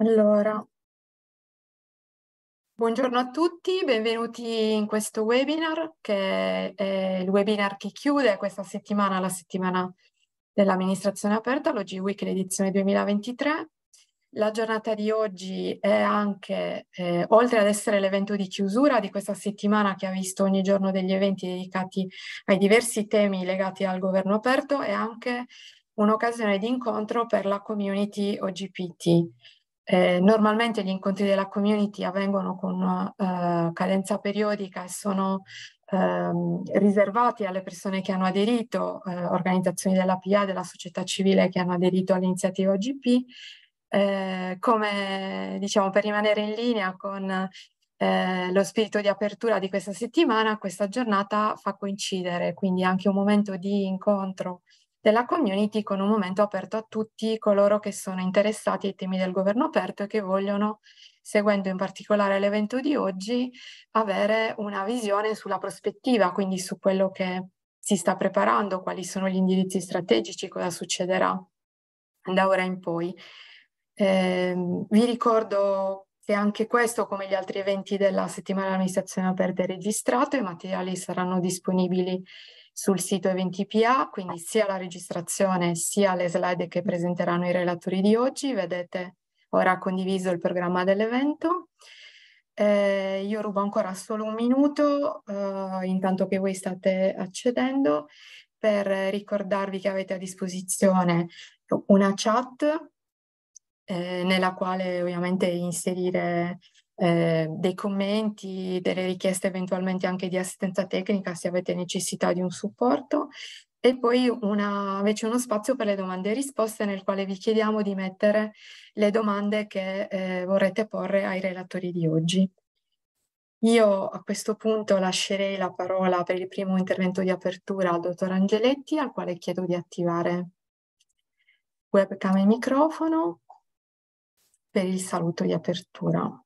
Allora, buongiorno a tutti, benvenuti in questo webinar che è il webinar che chiude questa settimana, la settimana dell'amministrazione aperta, l'OG Week, edizione 2023. La giornata di oggi è anche, eh, oltre ad essere l'evento di chiusura di questa settimana che ha visto ogni giorno degli eventi dedicati ai diversi temi legati al governo aperto, è anche un'occasione di incontro per la community OGPT. Eh, normalmente gli incontri della community avvengono con eh, cadenza periodica e sono ehm, riservati alle persone che hanno aderito, eh, organizzazioni della PA, della società civile che hanno aderito all'iniziativa OGP. Eh, come diciamo, per rimanere in linea con eh, lo spirito di apertura di questa settimana, questa giornata fa coincidere quindi anche un momento di incontro della community con un momento aperto a tutti coloro che sono interessati ai temi del governo aperto e che vogliono, seguendo in particolare l'evento di oggi, avere una visione sulla prospettiva, quindi su quello che si sta preparando, quali sono gli indirizzi strategici, cosa succederà da ora in poi. Eh, vi ricordo che anche questo, come gli altri eventi della settimana dell'amministrazione aperta, è registrato, i materiali saranno disponibili sul sito Eventipia, quindi sia la registrazione sia le slide che presenteranno i relatori di oggi. Vedete, ora condiviso il programma dell'evento. Eh, io rubo ancora solo un minuto, eh, intanto che voi state accedendo, per ricordarvi che avete a disposizione una chat eh, nella quale ovviamente inserire eh, dei commenti, delle richieste eventualmente anche di assistenza tecnica se avete necessità di un supporto e poi una, invece uno spazio per le domande e risposte nel quale vi chiediamo di mettere le domande che eh, vorrete porre ai relatori di oggi. Io a questo punto lascerei la parola per il primo intervento di apertura al dottor Angeletti, al quale chiedo di attivare webcam e microfono per il saluto di apertura.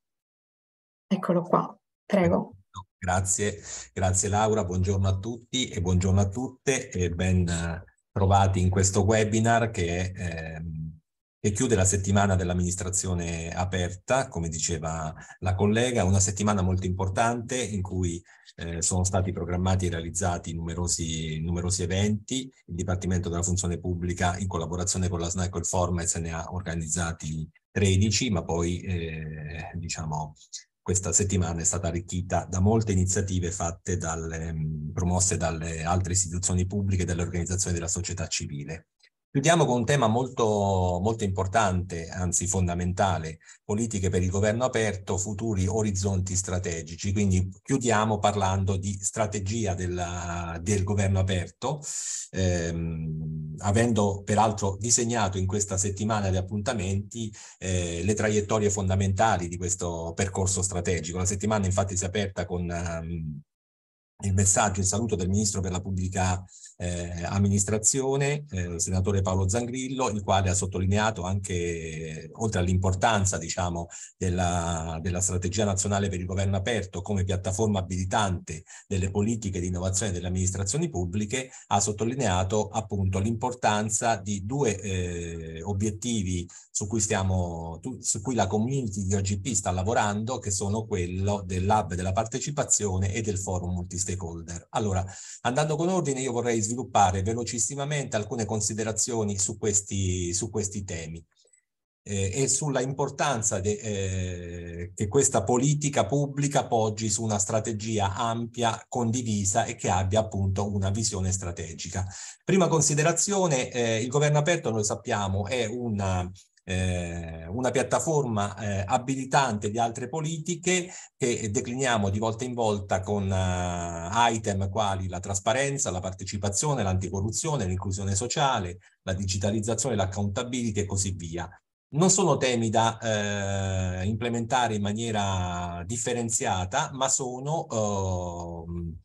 Eccolo qua, prego. Grazie, grazie Laura, buongiorno a tutti e buongiorno a tutte e ben eh, trovati in questo webinar che, eh, che chiude la settimana dell'amministrazione aperta, come diceva la collega, una settimana molto importante in cui eh, sono stati programmati e realizzati numerosi, numerosi, eventi. Il Dipartimento della Funzione Pubblica, in collaborazione con la SNAC e il Formez, ne ha organizzati 13, ma poi eh, diciamo, questa settimana è stata arricchita da molte iniziative fatte dalle, promosse dalle altre istituzioni pubbliche e dalle organizzazioni della società civile. Chiudiamo con un tema molto, molto, importante, anzi fondamentale, politiche per il governo aperto, futuri orizzonti strategici, quindi chiudiamo parlando di strategia della, del governo aperto, ehm, avendo peraltro disegnato in questa settimana di appuntamenti eh, le traiettorie fondamentali di questo percorso strategico. La settimana infatti si è aperta con... Um, il messaggio, il saluto del Ministro per la Pubblica eh, amministrazione, eh, il senatore Paolo Zangrillo, il quale ha sottolineato anche, oltre all'importanza diciamo, della, della strategia nazionale per il governo aperto come piattaforma abilitante delle politiche di innovazione delle amministrazioni pubbliche, ha sottolineato appunto l'importanza di due eh, obiettivi su cui, stiamo, su cui la community di OGP sta lavorando, che sono quello del lab della partecipazione e del forum multistakeholder. Allora, andando con ordine, io vorrei sviluppare velocissimamente alcune considerazioni su questi, su questi temi eh, e sulla importanza de, eh, che questa politica pubblica poggi su una strategia ampia, condivisa e che abbia appunto una visione strategica. Prima considerazione, eh, il governo aperto, noi sappiamo, è una eh, una piattaforma eh, abilitante di altre politiche che decliniamo di volta in volta con eh, item quali la trasparenza, la partecipazione, l'anticorruzione, l'inclusione sociale, la digitalizzazione, l'accountability e così via. Non sono temi da eh, implementare in maniera differenziata, ma sono ehm,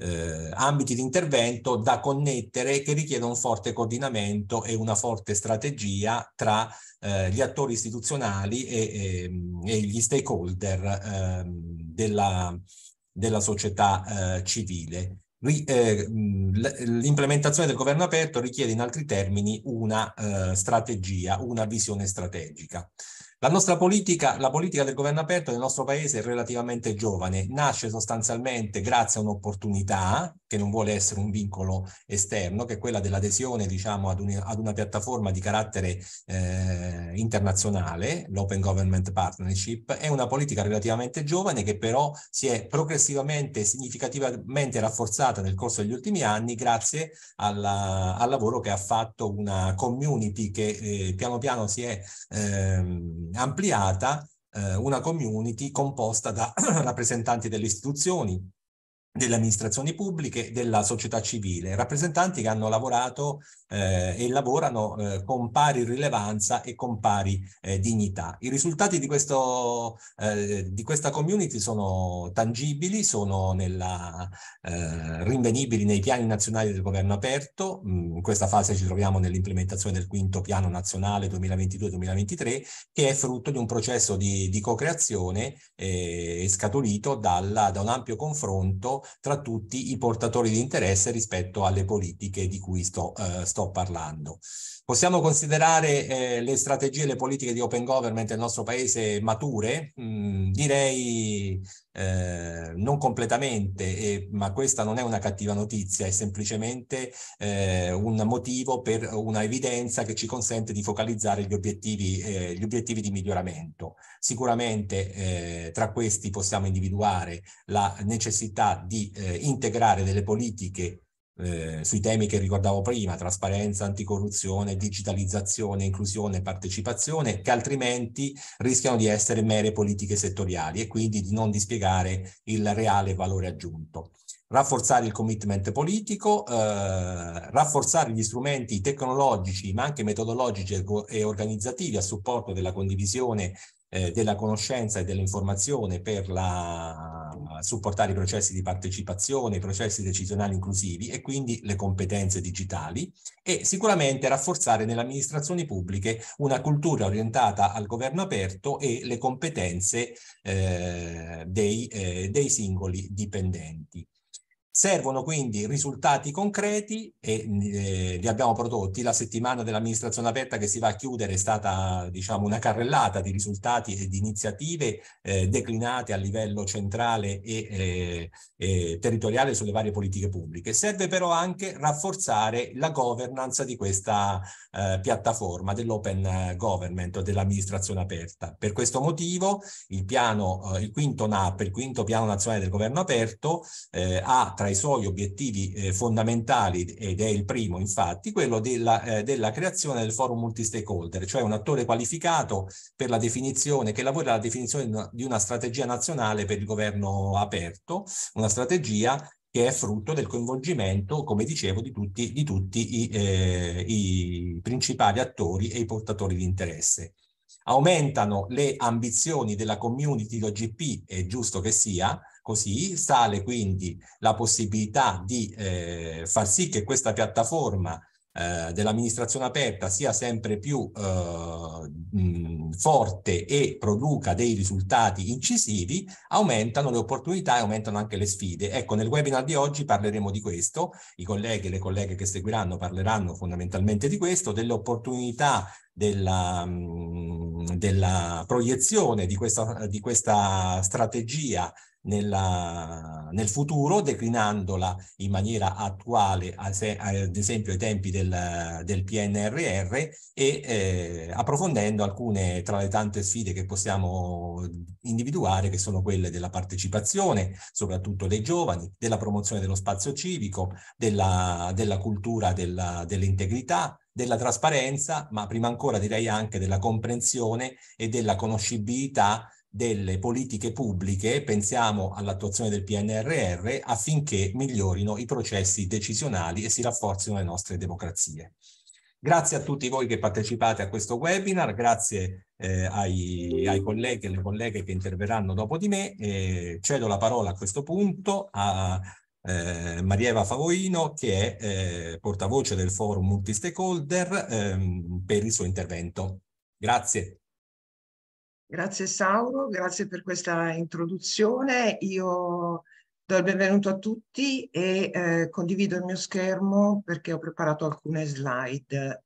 eh, ambiti di intervento da connettere che richiedono un forte coordinamento e una forte strategia tra eh, gli attori istituzionali e, e, ehm, e gli stakeholder eh, della, della, società eh, civile. Eh, l'implementazione del governo aperto richiede in altri termini una eh, strategia, una visione strategica. La nostra politica, la politica del governo aperto nel nostro paese è relativamente giovane, nasce sostanzialmente grazie a un'opportunità che non vuole essere un vincolo esterno, che è quella dell'adesione diciamo, ad, un, ad una piattaforma di carattere eh, internazionale, l'Open Government Partnership, è una politica relativamente giovane che però si è progressivamente e significativamente rafforzata nel corso degli ultimi anni grazie alla, al lavoro che ha fatto una community che eh, piano piano si è ehm, eh, ampliata, una community composta da rappresentanti delle istituzioni, delle amministrazioni pubbliche, della società civile, rappresentanti che hanno lavorato eh, e lavorano eh, con pari rilevanza e con pari eh, dignità. I risultati di, questo, eh, di, questa community sono tangibili, sono nella, eh, rinvenibili nei piani nazionali del governo aperto, mm, in questa fase ci troviamo nell'implementazione del quinto piano nazionale 2022-2023 che è frutto di un processo di, di co-creazione eh, scaturito dalla, da un ampio confronto tra tutti i portatori di interesse rispetto alle politiche di cui sto, eh, sto parlando. Possiamo considerare eh, le strategie e le politiche di open government nel nostro paese mature? Mm, direi eh, non completamente, eh, ma questa non è una cattiva notizia, è semplicemente eh, un motivo per una evidenza che ci consente di focalizzare gli obiettivi, eh, gli obiettivi di miglioramento. Sicuramente eh, tra questi possiamo individuare la necessità di integrare delle politiche eh, sui temi che ricordavo prima, trasparenza, anticorruzione, digitalizzazione, inclusione e partecipazione, che altrimenti rischiano di essere mere politiche settoriali e quindi di non dispiegare il reale valore aggiunto. Rafforzare il commitment politico, eh, rafforzare gli strumenti tecnologici ma anche metodologici e organizzativi a supporto della condivisione eh, della conoscenza e dell'informazione per la, supportare i processi di partecipazione, i processi decisionali inclusivi e quindi le competenze digitali e sicuramente rafforzare nelle amministrazioni pubbliche una cultura orientata al governo aperto e le competenze eh, dei, eh, dei singoli dipendenti. Servono quindi risultati concreti e eh, li abbiamo prodotti. La settimana dell'amministrazione aperta che si va a chiudere è stata diciamo, una carrellata di risultati e di iniziative eh, declinate a livello centrale e, eh, territoriale sulle varie politiche pubbliche. Serve però anche rafforzare la governance di questa eh, piattaforma dell'open government dell'amministrazione aperta. Per questo motivo il, piano, eh, il quinto NAP, il quinto piano nazionale del governo aperto, eh, ha tra i suoi obiettivi eh, fondamentali ed è il primo infatti, quello della, eh, della creazione del forum multistakeholder, cioè un attore qualificato per la definizione, che lavora alla definizione di una strategia nazionale per il governo aperto, una strategia che è frutto del coinvolgimento, come dicevo, di tutti, di tutti i, eh, i principali attori e i portatori di interesse. Aumentano le ambizioni della community di OGP, è giusto che sia, Così sale quindi la possibilità di eh, far sì che questa piattaforma eh, dell'amministrazione aperta sia sempre più eh, mh, forte e produca dei risultati incisivi, aumentano le opportunità e aumentano anche le sfide. Ecco, nel webinar di oggi parleremo di questo, i colleghi e le colleghe che seguiranno parleranno fondamentalmente di questo, delle opportunità della, della proiezione di questa, di questa strategia nella, nel futuro, declinandola in maniera attuale, ad esempio ai tempi del, del PNRR, e eh, approfondendo alcune tra le tante sfide che possiamo individuare, che sono quelle della partecipazione, soprattutto dei giovani, della promozione dello spazio civico, della, della cultura della, dell'integrità, della trasparenza, ma prima ancora direi anche della comprensione e della conoscibilità delle politiche pubbliche, pensiamo all'attuazione del PNRR, affinché migliorino i processi decisionali e si rafforzino le nostre democrazie. Grazie a tutti voi che partecipate a questo webinar, grazie eh, ai, ai, colleghi e alle colleghe che interverranno dopo di me. E cedo la parola a questo punto a eh, Marieva Favoino che è eh, portavoce del forum multistakeholder ehm, per il suo intervento. Grazie. Grazie Sauro, grazie per questa introduzione. Io do il benvenuto a tutti e eh, condivido il mio schermo perché ho preparato alcune slide.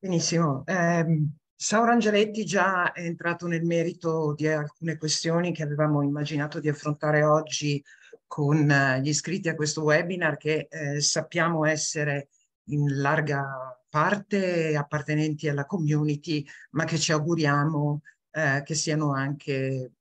Benissimo. Eh, Sauro Angeletti già è entrato nel merito di alcune questioni che avevamo immaginato di affrontare oggi con eh, gli iscritti a questo webinar che eh, sappiamo essere in larga parte appartenenti alla community, ma che ci auguriamo eh, che siano anche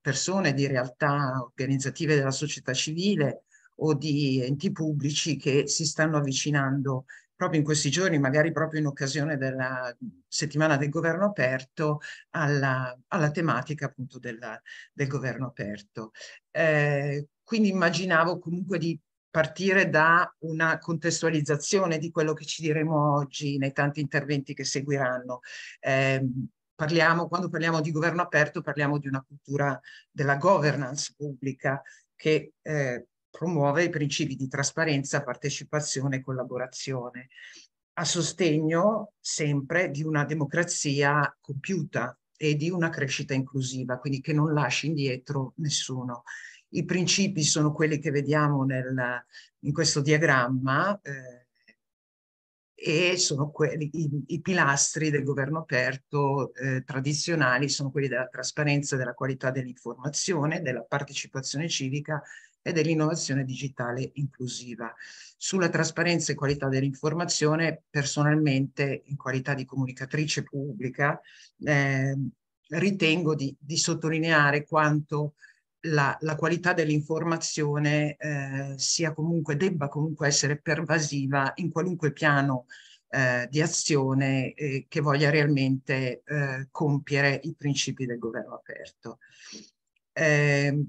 persone di realtà organizzative della società civile o di enti pubblici che si stanno avvicinando proprio in questi giorni, magari proprio in occasione della settimana del governo aperto, alla, alla tematica appunto della, del governo aperto. Eh, quindi immaginavo comunque di partire da una contestualizzazione di quello che ci diremo oggi nei tanti interventi che seguiranno. Eh, parliamo, quando parliamo di governo aperto parliamo di una cultura della governance pubblica che eh, promuove i principi di trasparenza, partecipazione e collaborazione a sostegno sempre di una democrazia compiuta e di una crescita inclusiva, quindi che non lasci indietro nessuno. I principi sono quelli che vediamo nel, in questo diagramma eh, e sono quelli, i, i, pilastri del governo aperto eh, tradizionali sono quelli della trasparenza, della qualità dell'informazione, della partecipazione civica e dell'innovazione digitale inclusiva. Sulla trasparenza e qualità dell'informazione, personalmente, in qualità di comunicatrice pubblica, eh, ritengo di, di, sottolineare quanto la, la qualità dell'informazione eh, sia comunque, debba comunque essere pervasiva in qualunque piano eh, di azione eh, che voglia realmente eh, compiere i principi del governo aperto. Eh,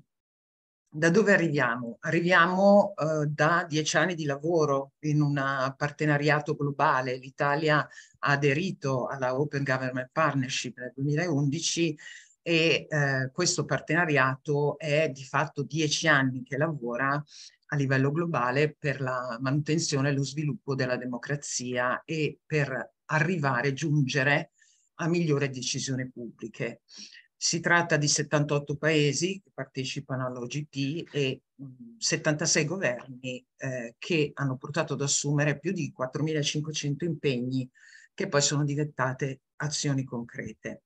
da dove arriviamo? Arriviamo eh, da dieci anni di lavoro in un partenariato globale. L'Italia ha aderito alla Open Government Partnership nel 2011 e eh, questo partenariato è di fatto dieci anni che lavora a livello globale per la manutenzione e lo sviluppo della democrazia e per arrivare, giungere a migliori decisioni pubbliche. Si tratta di 78 paesi che partecipano all'OGP e 76 governi eh, che hanno portato ad assumere più di 4.500 impegni che poi sono diventate azioni concrete.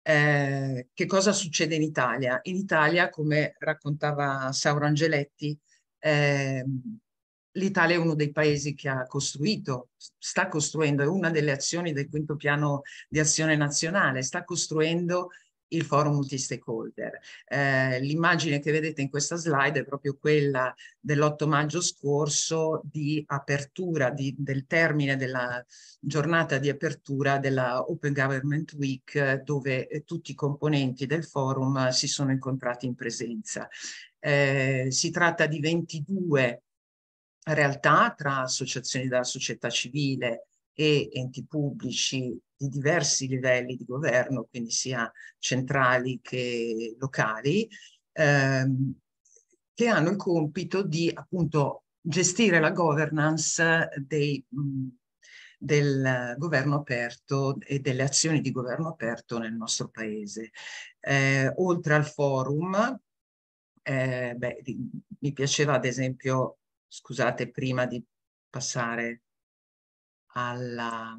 Eh, che cosa succede in Italia? In Italia, come raccontava Sauro Angeletti, eh, l'Italia è uno dei paesi che ha costruito, sta costruendo, è una delle azioni del quinto piano di azione nazionale, sta costruendo il forum multistakeholder. Eh, l'immagine che vedete in questa slide è proprio quella dell'8 maggio scorso di apertura, di, del termine della giornata di apertura della Open Government Week dove eh, tutti i componenti del forum si sono incontrati in presenza. Eh, si tratta di 22 realtà tra associazioni della società civile e enti pubblici di diversi livelli di governo, quindi sia centrali che locali, ehm, che hanno il compito di appunto gestire la governance dei, mh, del governo aperto e delle azioni di governo aperto nel nostro paese. Eh, oltre al forum, eh, beh, mi piaceva ad esempio scusate, prima di passare alla,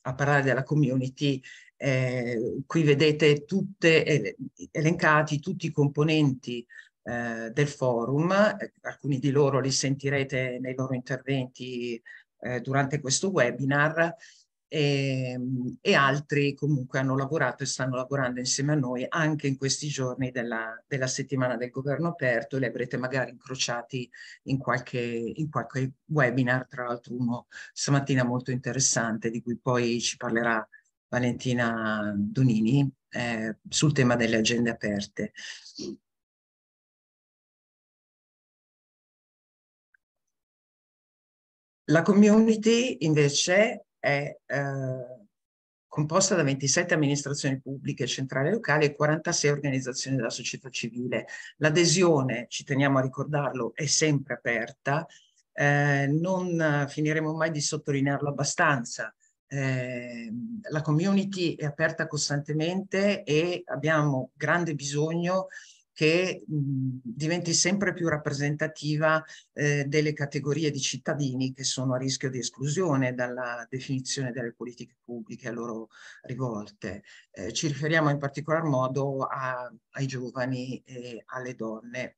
a parlare della community, eh, qui vedete tutte, elencati tutti i componenti eh, del forum, alcuni di loro li sentirete nei loro interventi eh, durante questo webinar e, ehm, e, altri comunque hanno lavorato e stanno lavorando insieme a noi anche in questi giorni della, della settimana del governo aperto li avrete magari incrociati in qualche, in qualche webinar, tra l'altro uno stamattina molto interessante di cui poi ci parlerà Valentina Donini eh, sul tema delle agende aperte. La community invece è eh, composta da 27 amministrazioni pubbliche, centrali e locali e 46 organizzazioni della società civile. L'adesione, ci teniamo a ricordarlo, è sempre aperta, eh, non finiremo mai di sottolinearlo abbastanza. Eh, la community è aperta costantemente e abbiamo grande bisogno che mhmm, diventi sempre più rappresentativa eh, delle categorie di cittadini che sono a rischio di esclusione dalla definizione delle politiche pubbliche a loro rivolte. Eh, ci riferiamo in particolar modo a, ai giovani e alle donne.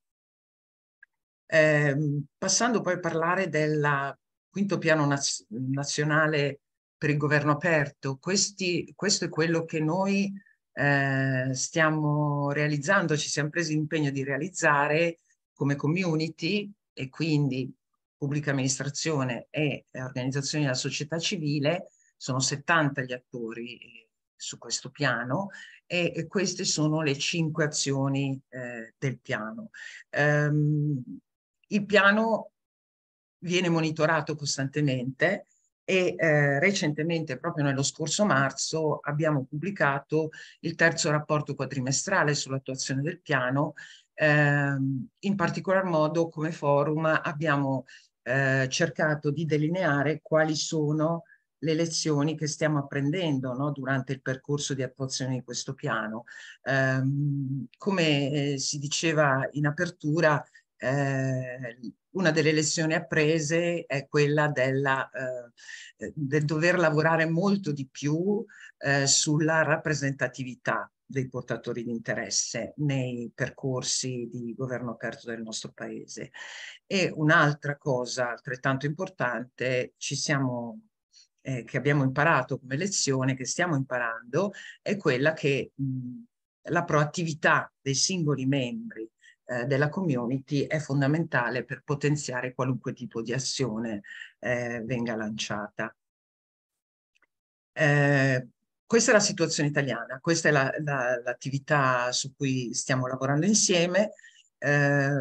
Eh, passando poi a parlare del quinto piano naz- nazionale per il governo aperto, questi, questo è quello che noi eh, stiamo realizzando, ci siamo presi l'impegno di realizzare come community e quindi pubblica amministrazione e eh, organizzazioni della società civile, sono 70 gli attori eh, su questo piano e, e queste sono le cinque azioni eh, del piano. Um, il piano viene monitorato costantemente, e eh, recentemente, proprio nello scorso marzo, abbiamo pubblicato il terzo rapporto quadrimestrale sull'attuazione del piano. Eh, in particolar modo come forum abbiamo eh, cercato di delineare quali sono le lezioni che stiamo apprendendo no, durante il percorso di attuazione di questo piano. Eh, come eh, si diceva in apertura, eh, una delle lezioni apprese è quella della, eh, eh, del dover lavorare molto di più eh, sulla rappresentatività dei portatori di interesse nei percorsi di governo aperto del nostro paese. E un'altra cosa altrettanto importante ci siamo, eh, che abbiamo imparato come lezione, che stiamo imparando, è quella che mh, la proattività dei singoli membri eh, della community è fondamentale per potenziare qualunque tipo di azione eh, venga lanciata. Eh, questa è la situazione italiana, questa è l'attività la, la, su cui stiamo lavorando insieme. Eh,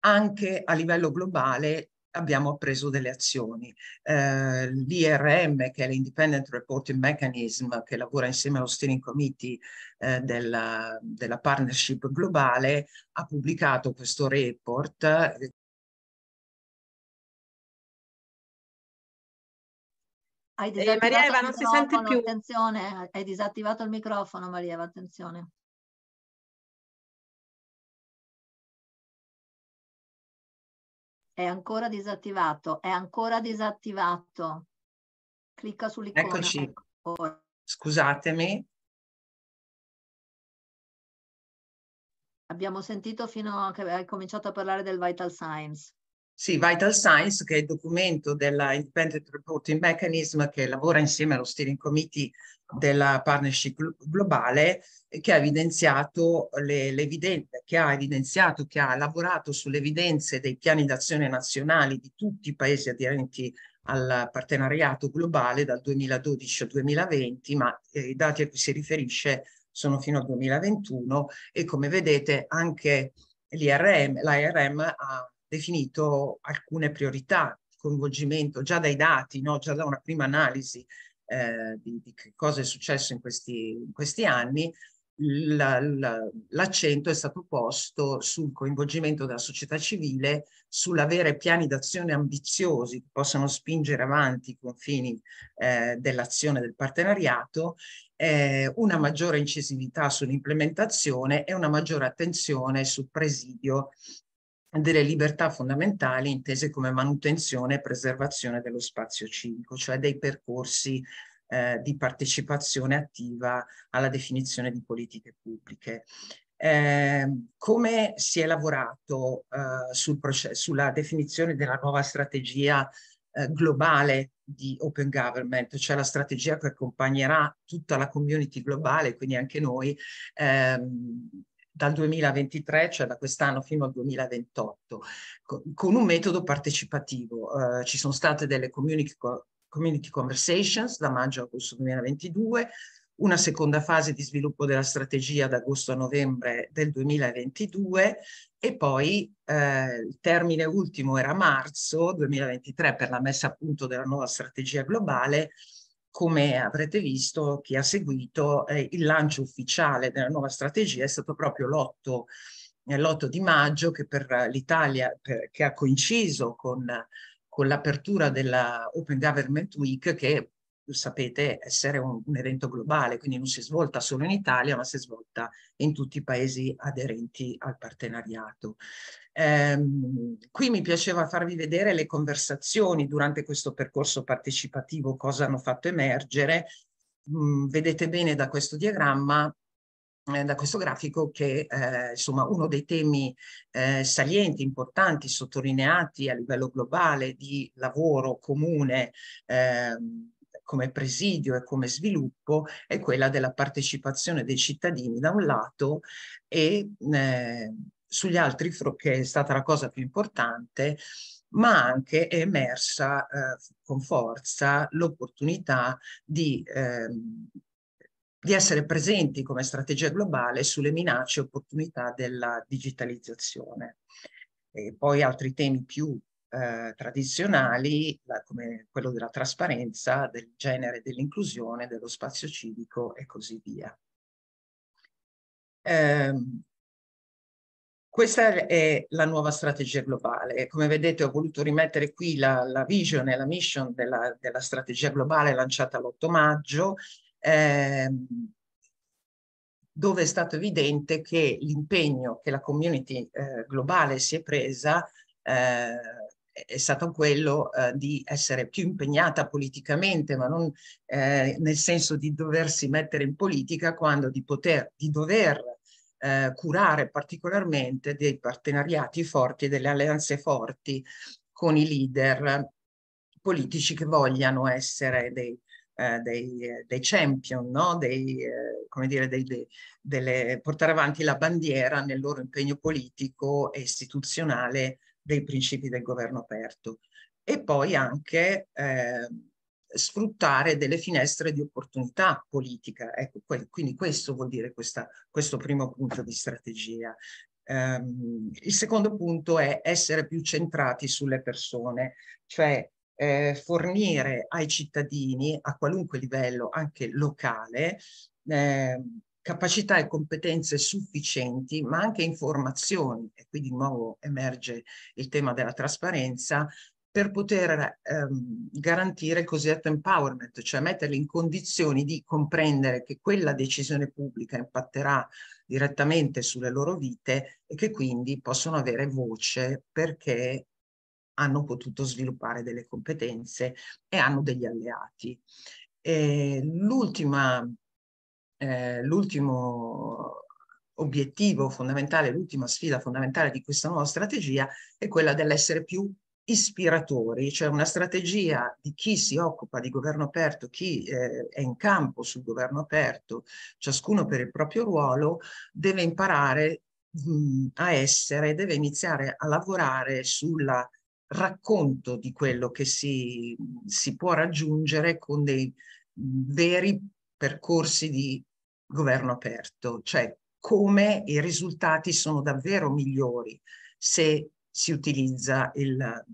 anche a livello globale abbiamo preso delle azioni. Eh, L'IRM, che è l'Independent Reporting Mechanism, che lavora insieme allo Steering Committee eh, della, della partnership globale, ha pubblicato questo report eh, Hai eh, disattivato Marieva, non si sente più. Attenzione, hai disattivato il microfono, Marieva, attenzione. È ancora disattivato, è ancora disattivato. Clicca sull'icona. Eccoci. Ecco. Scusatemi. Abbiamo sentito fino a che hai cominciato a parlare del Vital Science. Sì, Vital Science, che è il documento della Independent Reporting Mechanism che lavora insieme allo Steering Committee della Partnership Globale che ha evidenziato l'evidenza, che ha evidenziato, che ha lavorato sulle evidenze dei piani d'azione nazionali di tutti i paesi aderenti al partenariato globale dal 2012 al 2020, ma eh, i dati a cui si riferisce sono fino al 2021 e come vedete anche l'IRM, l'IRM ha definito alcune priorità, coinvolgimento già dai dati, no? già da una prima analisi eh, di, di cosa è successo in questi, in questi anni, l'accento è stato posto sul coinvolgimento della società civile, sull'avere piani d'azione ambiziosi che possano spingere avanti i confini eh, dell'azione del partenariato, eh, una maggiore incisività sull'implementazione e una maggiore attenzione sul presidio delle libertà fondamentali intese come manutenzione e preservazione dello spazio civico, cioè dei percorsi eh, di partecipazione attiva alla definizione di politiche pubbliche. Eh, come si è lavorato eh, sul sulla definizione della nuova strategia eh, globale di open government, cioè la strategia che accompagnerà tutta la community globale, quindi anche noi, ehm, dal 2023, cioè da quest'anno fino al 2028, con un metodo partecipativo. Eh, ci sono state delle community Community Conversations da maggio a agosto 2022, una seconda fase di sviluppo della strategia da agosto a novembre del 2022 e poi eh, il termine ultimo era marzo 2023 per la messa a punto della nuova strategia globale. Come avrete visto, chi ha seguito, eh, il lancio ufficiale della nuova strategia è stato proprio l'8, eh, l'8 di maggio che per l'Italia, che ha coinciso con con l'apertura della Open Government Week che sapete essere un, un, evento globale, quindi non si è svolta solo in Italia, ma si è svolta in tutti i paesi aderenti al partenariato. Ehm, qui mi piaceva farvi vedere le conversazioni durante questo percorso partecipativo, cosa hanno fatto emergere. Mh, mm, vedete bene da questo diagramma eh, da questo grafico che eh, insomma uno dei temi eh, salienti, importanti, sottolineati a livello globale di lavoro comune ehm, come presidio e come sviluppo è quella della partecipazione dei cittadini da un lato e eh, sugli altri che è stata la cosa più importante ma anche è emersa eh, con forza l'opportunità di eh, di essere presenti come strategia globale sulle minacce e opportunità della digitalizzazione. E poi altri temi più eh, tradizionali, la, come quello della trasparenza, del genere, dell'inclusione, dello spazio civico e così via. Eh, questa è la nuova strategia globale. Come vedete ho voluto rimettere qui la, la vision e la mission della, della strategia globale lanciata l'8 maggio Ehm, dove è stato evidente che l'impegno che la community eh, globale si è presa eh, è stato quello eh, di essere più impegnata politicamente, ma non eh, nel senso di doversi mettere in politica, quando di poter, di dover eh, curare particolarmente dei partenariati forti, delle alleanze forti con i leader politici che vogliano essere dei eh, dei, dei, champion, no? dei, eh, come dire, dei, dei, delle, portare avanti la bandiera nel loro impegno politico e istituzionale dei principi del governo aperto e poi anche eh, sfruttare delle finestre di opportunità politica. Ecco, que quindi questo vuol dire questa, questo primo punto di strategia. Um, il secondo punto è essere più centrati sulle persone, cioè eh, fornire ai cittadini, a qualunque livello, anche locale, eh, capacità e competenze sufficienti, ma anche informazioni, e qui di nuovo emerge il tema della trasparenza, per poter ehm, garantire il cosiddetto empowerment, cioè metterli in condizioni di comprendere che quella decisione pubblica impatterà direttamente sulle loro vite e che quindi possono avere voce perché hanno potuto sviluppare delle competenze e hanno degli alleati. Eh, l'ultima, eh, l'ultimo obiettivo fondamentale, l'ultima sfida fondamentale di questa nuova strategia è quella dell'essere più ispiratori, cioè una strategia di chi si occupa di governo aperto, chi eh, è in campo sul governo aperto, ciascuno per il proprio ruolo, deve imparare mh, a essere, deve iniziare a lavorare sulla racconto di quello che si, si può raggiungere con dei veri percorsi di governo aperto, cioè come i risultati sono davvero migliori se si utilizza il,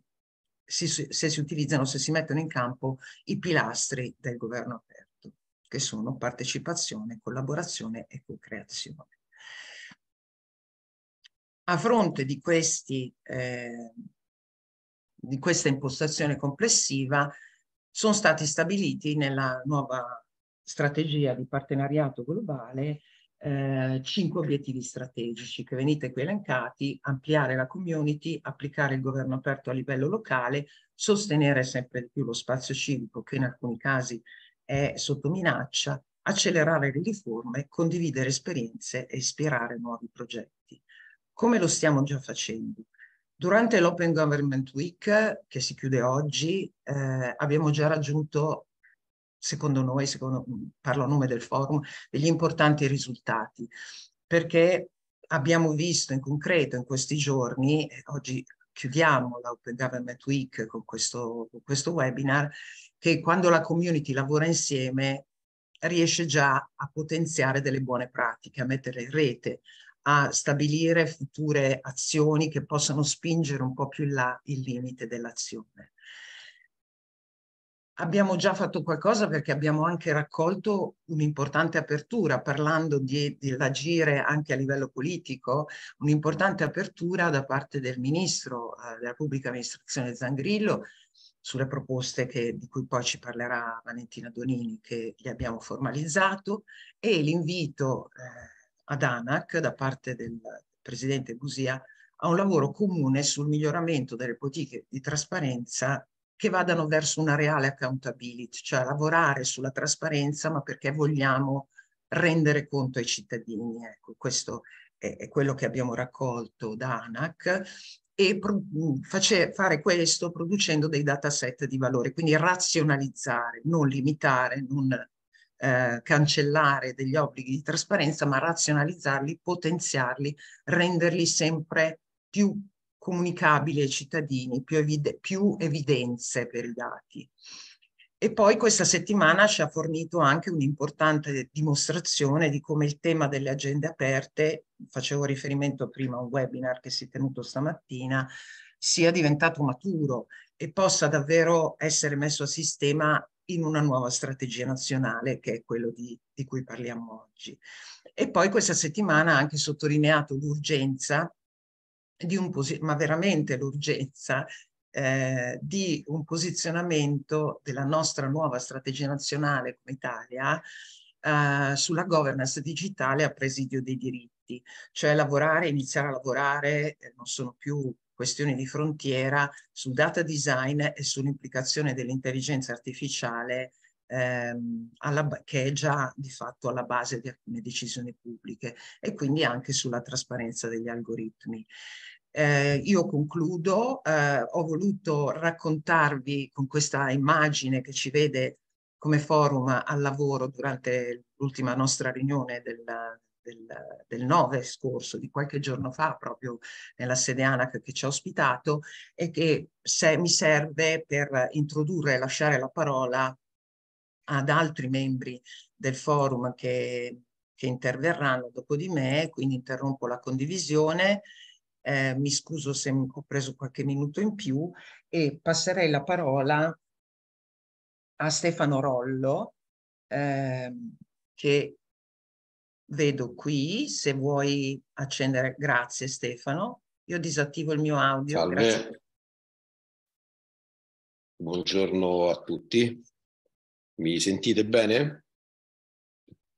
si, se si utilizzano, se si mettono in campo i pilastri del governo aperto, che sono partecipazione, collaborazione e co-creazione. A fronte di questi eh, di questa impostazione complessiva sono stati stabiliti nella nuova strategia di partenariato globale eh, cinque obiettivi strategici che venite qui elencati, ampliare la community, applicare il governo aperto a livello locale, sostenere sempre di più lo spazio civico che in alcuni casi è sotto minaccia, accelerare le riforme, condividere esperienze e ispirare nuovi progetti. Come lo stiamo già facendo? Durante l'Open Government Week, che si chiude oggi, eh, abbiamo già raggiunto, secondo noi, secondo, parlo a nome del forum, degli importanti risultati, perché abbiamo visto in concreto in questi giorni, oggi chiudiamo l'Open Government Week con questo, con questo webinar, che quando la community lavora insieme riesce già a potenziare delle buone pratiche, a mettere in rete, a stabilire future azioni che possano spingere un po' più in là il limite dell'azione. Abbiamo già fatto qualcosa perché abbiamo anche raccolto un'importante apertura, parlando di, dell'agire anche a livello politico, un'importante apertura da parte del Ministro eh, della Pubblica Amministrazione Zangrillo sulle proposte che, di cui poi ci parlerà Valentina Donini che gli abbiamo formalizzato e l'invito eh, ad ANAC da parte del presidente Busia a un lavoro comune sul miglioramento delle politiche di trasparenza che vadano verso una reale accountability, cioè lavorare sulla trasparenza ma perché vogliamo rendere conto ai cittadini. Ecco, questo è quello che abbiamo raccolto da ANAC e face, fare questo producendo dei dataset di valore, quindi razionalizzare, non limitare, non eh, cancellare degli obblighi di trasparenza, ma razionalizzarli, potenziarli, renderli sempre più comunicabili ai cittadini, più, evide più evidenze per i dati. E poi questa settimana ci ha fornito anche un'importante dimostrazione di come il tema delle agende aperte, facevo riferimento prima a un webinar che si è tenuto stamattina, sia diventato maturo e possa davvero essere messo a sistema in una nuova strategia nazionale che è quello di, di cui parliamo oggi. E poi questa settimana ha anche sottolineato l'urgenza di un ma veramente l'urgenza eh, di un posizionamento della nostra nuova strategia nazionale come Italia eh, sulla governance digitale a presidio dei diritti, cioè lavorare, iniziare a lavorare, eh, non sono più questioni di frontiera, sul data design e sull'implicazione dell'intelligenza artificiale ehm, alla, che è già di fatto alla base di alcune decisioni pubbliche e quindi anche sulla trasparenza degli algoritmi. Eh, io concludo, eh, ho voluto raccontarvi con questa immagine che ci vede come forum al lavoro durante l'ultima nostra riunione del, del, del 9 scorso, di qualche giorno fa, proprio nella sede ANAC che ci ha ospitato, e che se, mi serve per introdurre e lasciare la parola ad altri membri del forum che, che interverranno dopo di me, quindi interrompo la condivisione. Eh, mi scuso se ho preso qualche minuto in più e passerei la parola a Stefano Rollo, eh, che vedo qui, se vuoi accendere, grazie Stefano, io disattivo il mio audio. Salve. Grazie. Buongiorno a tutti, mi sentite bene?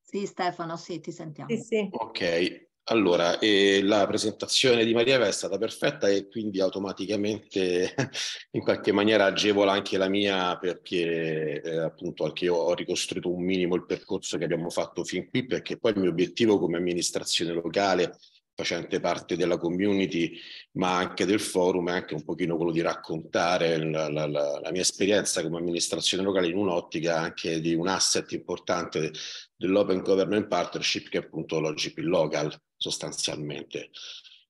Sì Stefano, sì, ti sentiamo. Sì, sì. Ok, allora, eh, la presentazione di Marieva è stata perfetta e quindi automaticamente in qualche maniera agevola anche la mia perché eh, appunto anche io ho ricostruito un minimo il percorso che abbiamo fatto fin qui perché poi il mio obiettivo come amministrazione locale facente parte della community ma anche del forum è anche un pochino quello di raccontare la, la, la, la mia esperienza come amministrazione locale in un'ottica anche di un asset importante dell'Open Government Partnership che è appunto l'OGP Local sostanzialmente.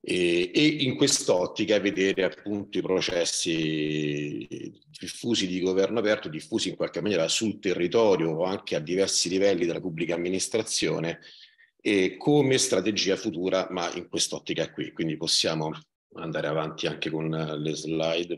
E, e in quest'ottica vedere appunto i processi diffusi di governo aperto, diffusi in qualche maniera sul territorio o anche a diversi livelli della pubblica amministrazione, e come strategia futura, ma in quest'ottica qui. Quindi possiamo andare avanti anche con le slide,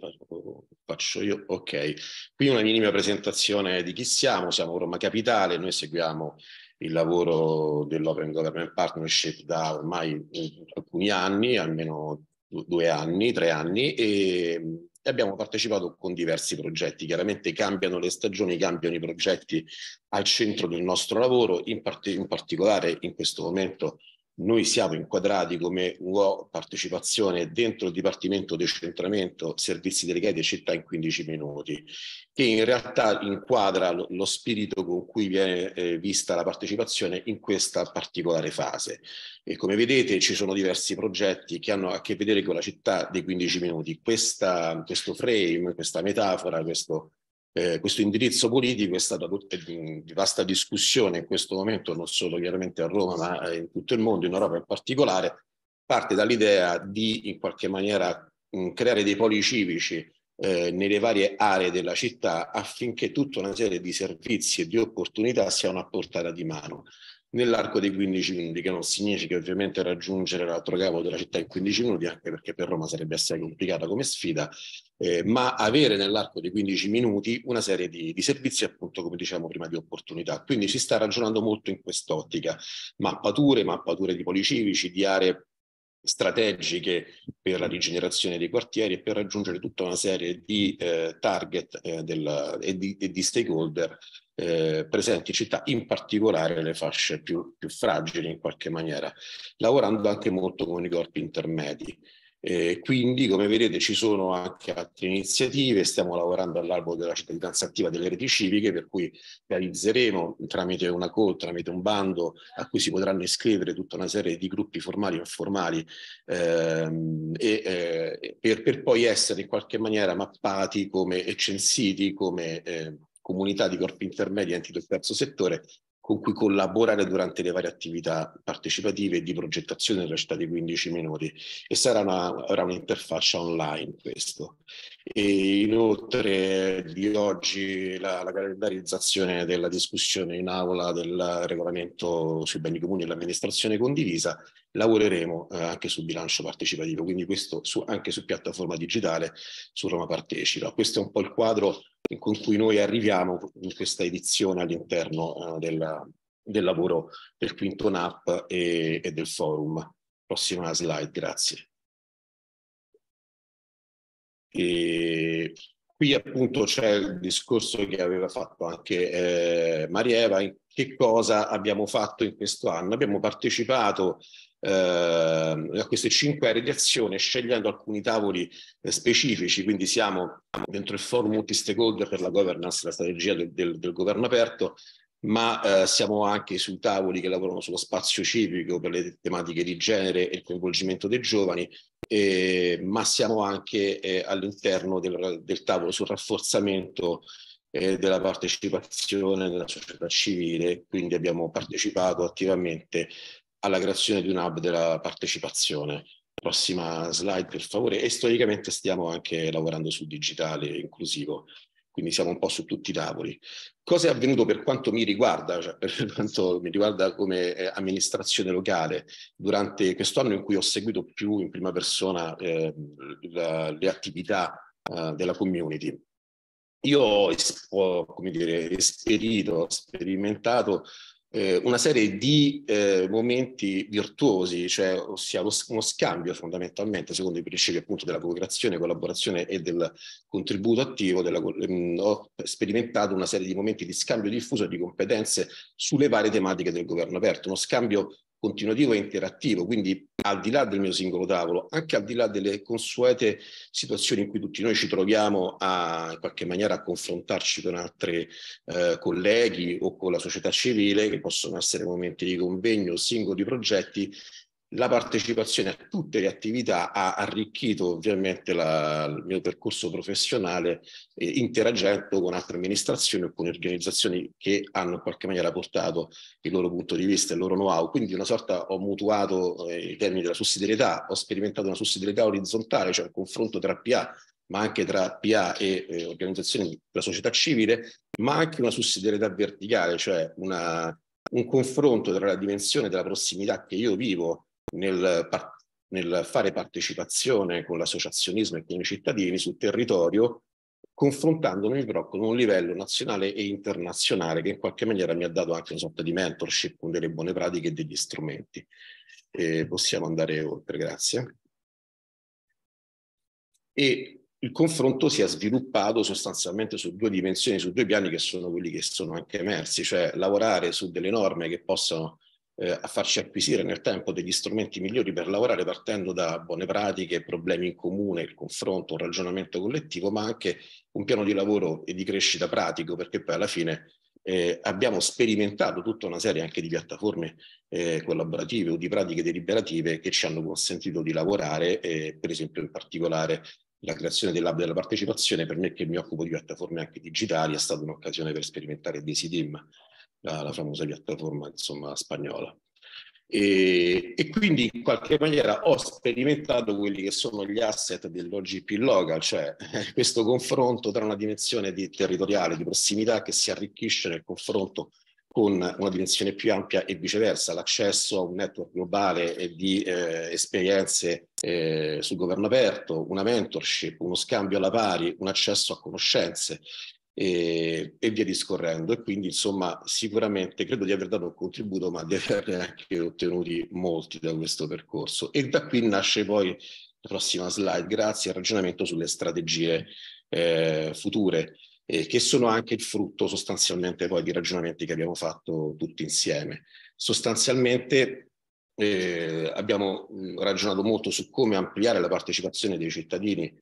faccio io, ok. Qui una minima presentazione di chi siamo, siamo Roma Capitale, noi seguiamo il lavoro dell'Open Government Partnership da ormai eh, alcuni anni, almeno due anni, tre anni, e abbiamo partecipato con diversi progetti. Chiaramente cambiano le stagioni, cambiano i progetti al centro del nostro lavoro, in, part- in particolare in questo momento noi siamo inquadrati come UO partecipazione dentro il Dipartimento Decentramento, Servizi Delegati e Città in 15 minuti, che in realtà inquadra lo, lo spirito con cui viene eh, vista la partecipazione in questa particolare fase. E come vedete ci sono diversi progetti che hanno a che vedere con la città dei 15 minuti. Questa, questo frame, questa metafora, questo eh, questo indirizzo politico è stato di, vasta discussione in questo momento, non solo chiaramente a Roma, ma eh, in tutto il mondo, in Europa in particolare, parte dall'idea di in qualche maniera creare dei poli civici eh, nelle varie aree della città affinché tutta una serie di servizi e di opportunità siano a portata di mano nell'arco dei 15 minuti, che non significa ovviamente raggiungere l'altro capo della città in 15 minuti, anche perché per Roma sarebbe assai complicata come sfida, eh, ma avere nell'arco dei 15 minuti una serie di, di servizi, appunto, come diciamo prima, di opportunità. Quindi si sta ragionando molto in quest'ottica, mappature, mappature di policivici, di aree strategiche per la rigenerazione dei quartieri e per raggiungere tutta una serie di eh, target eh, del, e, di, e, di, stakeholder eh, presenti in città, in particolare le fasce più, più, fragili in qualche maniera, lavorando anche molto con i corpi intermedi. Eh, quindi, come vedete, ci sono anche altre iniziative, stiamo lavorando all'albo della cittadinanza attiva delle reti civiche, per cui realizzeremo tramite una call, tramite un bando a cui si potranno iscrivere tutta una serie di gruppi formali o informali ehm, e, eh, per, per, poi essere in qualche maniera mappati come, e censiti come... Eh, comunità di corpi intermedi, enti del terzo settore, con cui collaborare durante le varie attività partecipative e di progettazione della città di 15 minuti e sarà, una, sarà un'interfaccia online questo. E inoltre di oggi la, la, calendarizzazione della discussione in aula del regolamento sui beni comuni e l'amministrazione condivisa lavoreremo eh, anche sul bilancio partecipativo, quindi questo su, anche su piattaforma digitale, su Roma Partecipa. Questo è un po' il quadro con cui noi arriviamo in questa edizione all'interno eh, della, del lavoro del Quinto NAP e, e del forum. Prossima slide, grazie. E qui appunto c'è il discorso che aveva fatto anche eh, Marieva, che cosa abbiamo fatto in questo anno. Abbiamo partecipato eh, a queste cinque aree di azione scegliendo alcuni tavoli eh, specifici, quindi siamo dentro il forum multi-stakeholder per la governance, la strategia del, del, del governo aperto, ma eh, siamo anche sui tavoli che lavorano sullo spazio civico per le tematiche di genere e il coinvolgimento dei giovani, eh, ma siamo anche eh, all'interno del, del, tavolo sul rafforzamento eh, della partecipazione della società civile, quindi abbiamo partecipato attivamente alla creazione di un hub della partecipazione. Prossima slide per favore. E storicamente stiamo anche lavorando sul digitale inclusivo, quindi siamo un po' su tutti i tavoli. Cosa è avvenuto per quanto mi riguarda, cioè per quanto mi riguarda come eh, amministrazione locale, durante questo anno in cui ho seguito più in prima persona eh, la, le attività eh, della community? Io ho, come dire, esperito, sperimentato eh, una serie di eh, momenti virtuosi, cioè ossia lo, uno scambio fondamentalmente secondo i principi appunto della cooperazione, collaborazione e del contributo attivo. Della, mh, ehm, ho sperimentato una serie di momenti di scambio diffuso di competenze sulle varie tematiche del governo aperto, uno scambio continuativo e interattivo, quindi al di là del mio singolo tavolo, anche al di là delle consuete situazioni in cui tutti noi ci troviamo a, in qualche maniera a confrontarci con altri eh, colleghi o con la società civile, che possono essere momenti di convegno, singoli progetti, la partecipazione a tutte le attività ha arricchito ovviamente la, il mio percorso professionale eh, interagendo con altre amministrazioni o con organizzazioni che hanno in qualche maniera portato il loro punto di vista, e il loro know-how. Quindi una sorta ho mutuato eh, i termini della sussidiarietà, ho sperimentato una sussidiarietà orizzontale, cioè un confronto tra PA ma anche tra PA e eh, organizzazioni della società civile, ma anche una sussidiarietà verticale, cioè una, un confronto tra la dimensione della prossimità che io vivo nel, nel fare partecipazione con l'associazionismo e con i cittadini sul territorio, confrontandomi però con un livello nazionale e internazionale che in qualche maniera mi ha dato anche una sorta di mentorship con delle buone pratiche e degli strumenti. E possiamo andare oltre, grazie. E il confronto si è sviluppato sostanzialmente su due dimensioni, su due piani che sono quelli che sono anche emersi, cioè lavorare su delle norme che possano eh, a farci acquisire nel tempo degli strumenti migliori per lavorare partendo da buone pratiche, problemi in comune, il confronto, un ragionamento collettivo, ma anche un piano di lavoro e di crescita pratico, perché poi alla fine eh, abbiamo sperimentato tutta una serie anche di piattaforme eh, collaborative o di pratiche deliberative che ci hanno consentito di lavorare, eh, per esempio in particolare la creazione dell'hub della partecipazione per me che mi occupo di piattaforme anche digitali è stata un'occasione per sperimentare dei SIDIM la, la famosa piattaforma insomma, spagnola. E, e, quindi in qualche maniera ho sperimentato quelli che sono gli asset dell'OGP local, cioè eh, questo confronto tra una dimensione di territoriale, di prossimità che si arricchisce nel confronto con una dimensione più ampia e viceversa, l'accesso a un network globale di eh, esperienze eh, sul governo aperto, una mentorship, uno scambio alla pari, un accesso a conoscenze e, e, via discorrendo. E quindi, insomma, sicuramente credo di aver dato un contributo, ma di averne anche ottenuti molti da questo percorso. E da qui nasce poi la prossima slide, grazie al ragionamento sulle strategie eh, future. Eh, che sono anche il frutto sostanzialmente poi di ragionamenti che abbiamo fatto tutti insieme. Sostanzialmente eh, abbiamo ragionato molto su come ampliare la partecipazione dei cittadini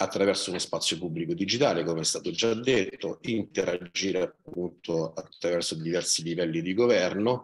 attraverso uno spazio pubblico digitale, come è stato già detto, interagire appunto attraverso diversi livelli di governo,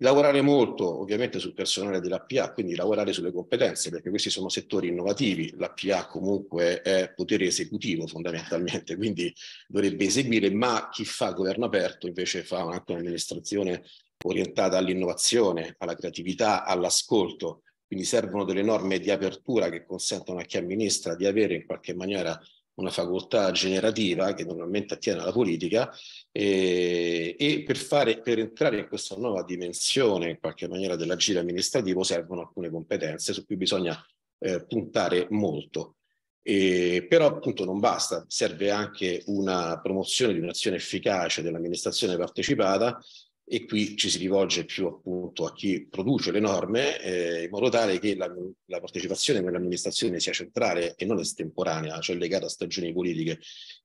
lavorare molto ovviamente sul personale dell'APA, quindi lavorare sulle competenze, perché questi sono settori innovativi, l'APA comunque è potere esecutivo fondamentalmente, quindi dovrebbe eseguire, ma chi fa governo aperto invece fa anche un'amministrazione orientata all'innovazione, alla creatività, all'ascolto quindi servono delle norme di apertura che consentano a chi amministra di avere in qualche maniera una facoltà generativa che normalmente attiene alla politica e, eh, e per, fare, per, entrare in questa nuova dimensione in qualche maniera dell'agire amministrativo servono alcune competenze su cui bisogna eh, puntare molto. E, però appunto non basta, serve anche una promozione di un'azione efficace dell'amministrazione partecipata e qui ci si rivolge più appunto a chi produce le norme eh, in modo tale che la, la partecipazione nell'amministrazione sia centrale e non estemporanea, cioè legata a stagioni politiche.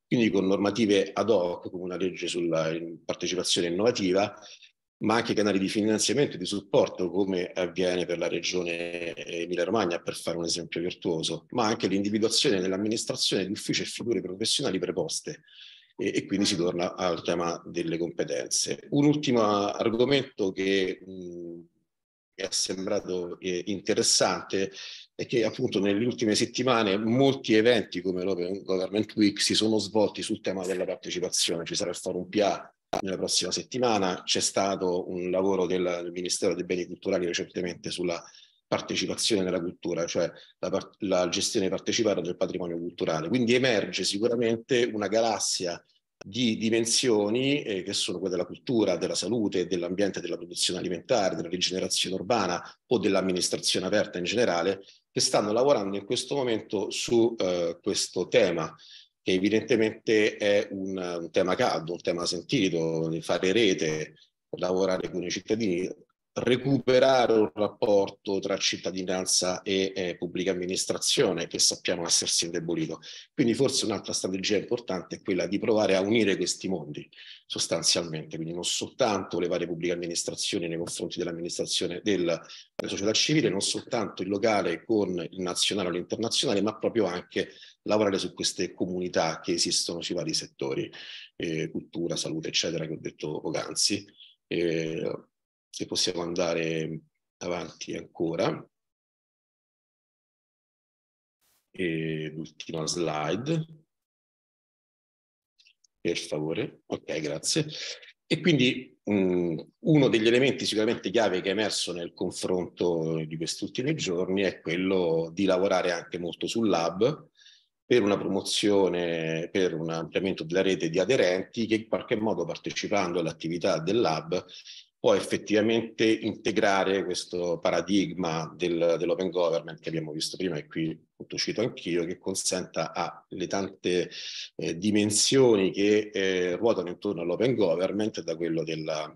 Quindi con normative ad hoc, come una legge sulla partecipazione innovativa, ma anche canali di finanziamento e di supporto, come avviene per la regione Emilia-Romagna, per fare un esempio virtuoso, ma anche l'individuazione nell'amministrazione di uffici e figure professionali preposte e, e quindi si torna al tema delle competenze. Un ultimo argomento che mh, è sembrato eh, interessante è che appunto nelle ultime settimane molti eventi come l'Open Government Week si sono svolti sul tema della partecipazione, ci sarà il forum PA nella prossima settimana, c'è stato un lavoro del, del Ministero dei Beni Culturali recentemente sulla partecipazione nella cultura, cioè la, la gestione partecipata del patrimonio culturale. Quindi emerge sicuramente una galassia di dimensioni eh, che sono quelle della cultura, della salute, dell'ambiente, della produzione alimentare, della rigenerazione urbana o dell'amministrazione aperta in generale, che stanno lavorando in questo momento su eh, questo tema, che evidentemente è un, un tema caldo, un tema sentito, fare rete, lavorare con i cittadini recuperare un rapporto tra cittadinanza e eh, pubblica amministrazione che sappiamo essersi indebolito. Quindi forse un'altra strategia importante è quella di provare a unire questi mondi sostanzialmente, quindi non soltanto le varie pubbliche amministrazioni nei confronti dell'amministrazione della, della società civile, non soltanto il locale con il nazionale o l'internazionale, ma proprio anche lavorare su queste comunità che esistono sui vari settori, eh, cultura, salute, eccetera, che ho detto poc'anzi. Eh, se possiamo andare avanti ancora. E l'ultima slide. Per favore. Ok, grazie. E quindi mh, mm, uno degli elementi sicuramente chiave che è emerso nel confronto di questi ultimi giorni è quello di lavorare anche molto sul lab per una promozione, per un ampliamento della rete di aderenti che in qualche modo partecipando all'attività del lab può effettivamente integrare questo paradigma del, dell'open government che abbiamo visto prima e qui ho uscito anch'io, che consenta alle tante eh, dimensioni che eh, ruotano intorno all'open government, da quello della,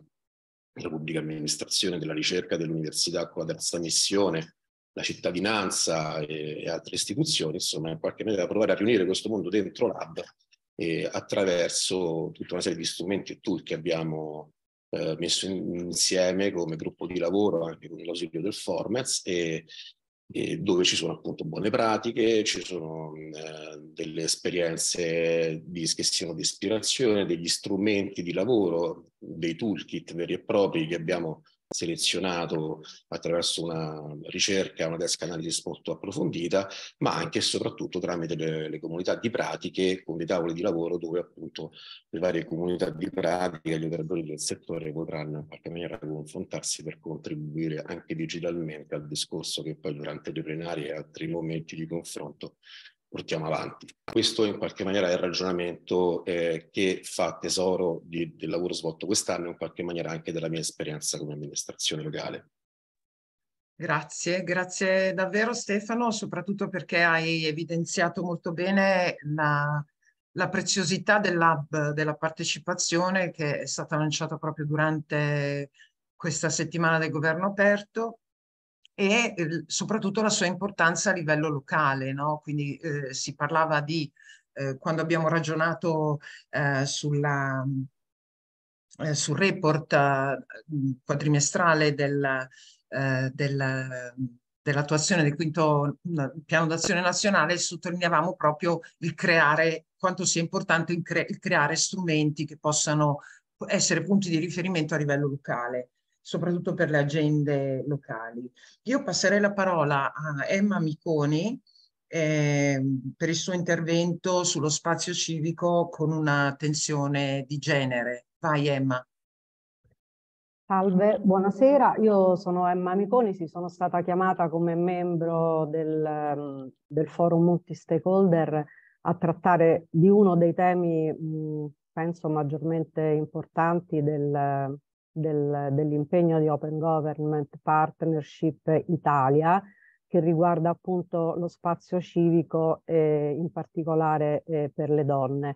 della pubblica amministrazione, della ricerca, dell'università con la terza missione, la cittadinanza e, e altre istituzioni, insomma in qualche maniera provare a riunire questo mondo dentro l'hub E eh, attraverso tutta una serie di strumenti e tool che abbiamo eh, messo insieme come gruppo di lavoro anche con l'ausilio del Formez e, e dove ci sono appunto buone pratiche, ci sono eh, delle esperienze di, che siano di ispirazione, degli strumenti di lavoro, dei toolkit veri e propri che abbiamo selezionato attraverso una ricerca, una desk analysis molto approfondita, ma anche e soprattutto tramite le, le, comunità di pratiche con dei tavoli di lavoro dove appunto le varie comunità di pratiche e gli operatori del settore potranno in qualche maniera confrontarsi per contribuire anche digitalmente al discorso che poi durante le plenarie e altri momenti di confronto portiamo avanti. Questo in qualche maniera è il ragionamento eh, che fa tesoro di, del lavoro svolto quest'anno e in qualche maniera anche della mia esperienza come amministrazione locale. Grazie, grazie davvero Stefano, soprattutto perché hai evidenziato molto bene la, la preziosità dell'hub della partecipazione che è stata lanciata proprio durante questa settimana del governo aperto e ehm, soprattutto la sua importanza a livello locale, no? quindi eh, si parlava di, eh, quando abbiamo ragionato ehm, sulla, ehm, sul report quadrimestrale del, del, dell'attuazione del quinto piano d'azione nazionale, sottolineavamo proprio il creare, quanto sia importante il, cre il creare strumenti che possano essere punti di riferimento a livello locale soprattutto per le agende locali. Io passerei la parola a Emma Miconi eh, per il suo intervento sullo spazio civico con una tensione di genere. Vai Emma. Salve, buonasera, io sono Emma Miconisi, sono stata chiamata come membro del, ehm, del forum multi-stakeholder a trattare di uno dei temi, mh, penso, maggiormente importanti del, del, dell'impegno di Open Government Partnership Italia che riguarda appunto lo spazio civico eh, in particolare eh, per le donne.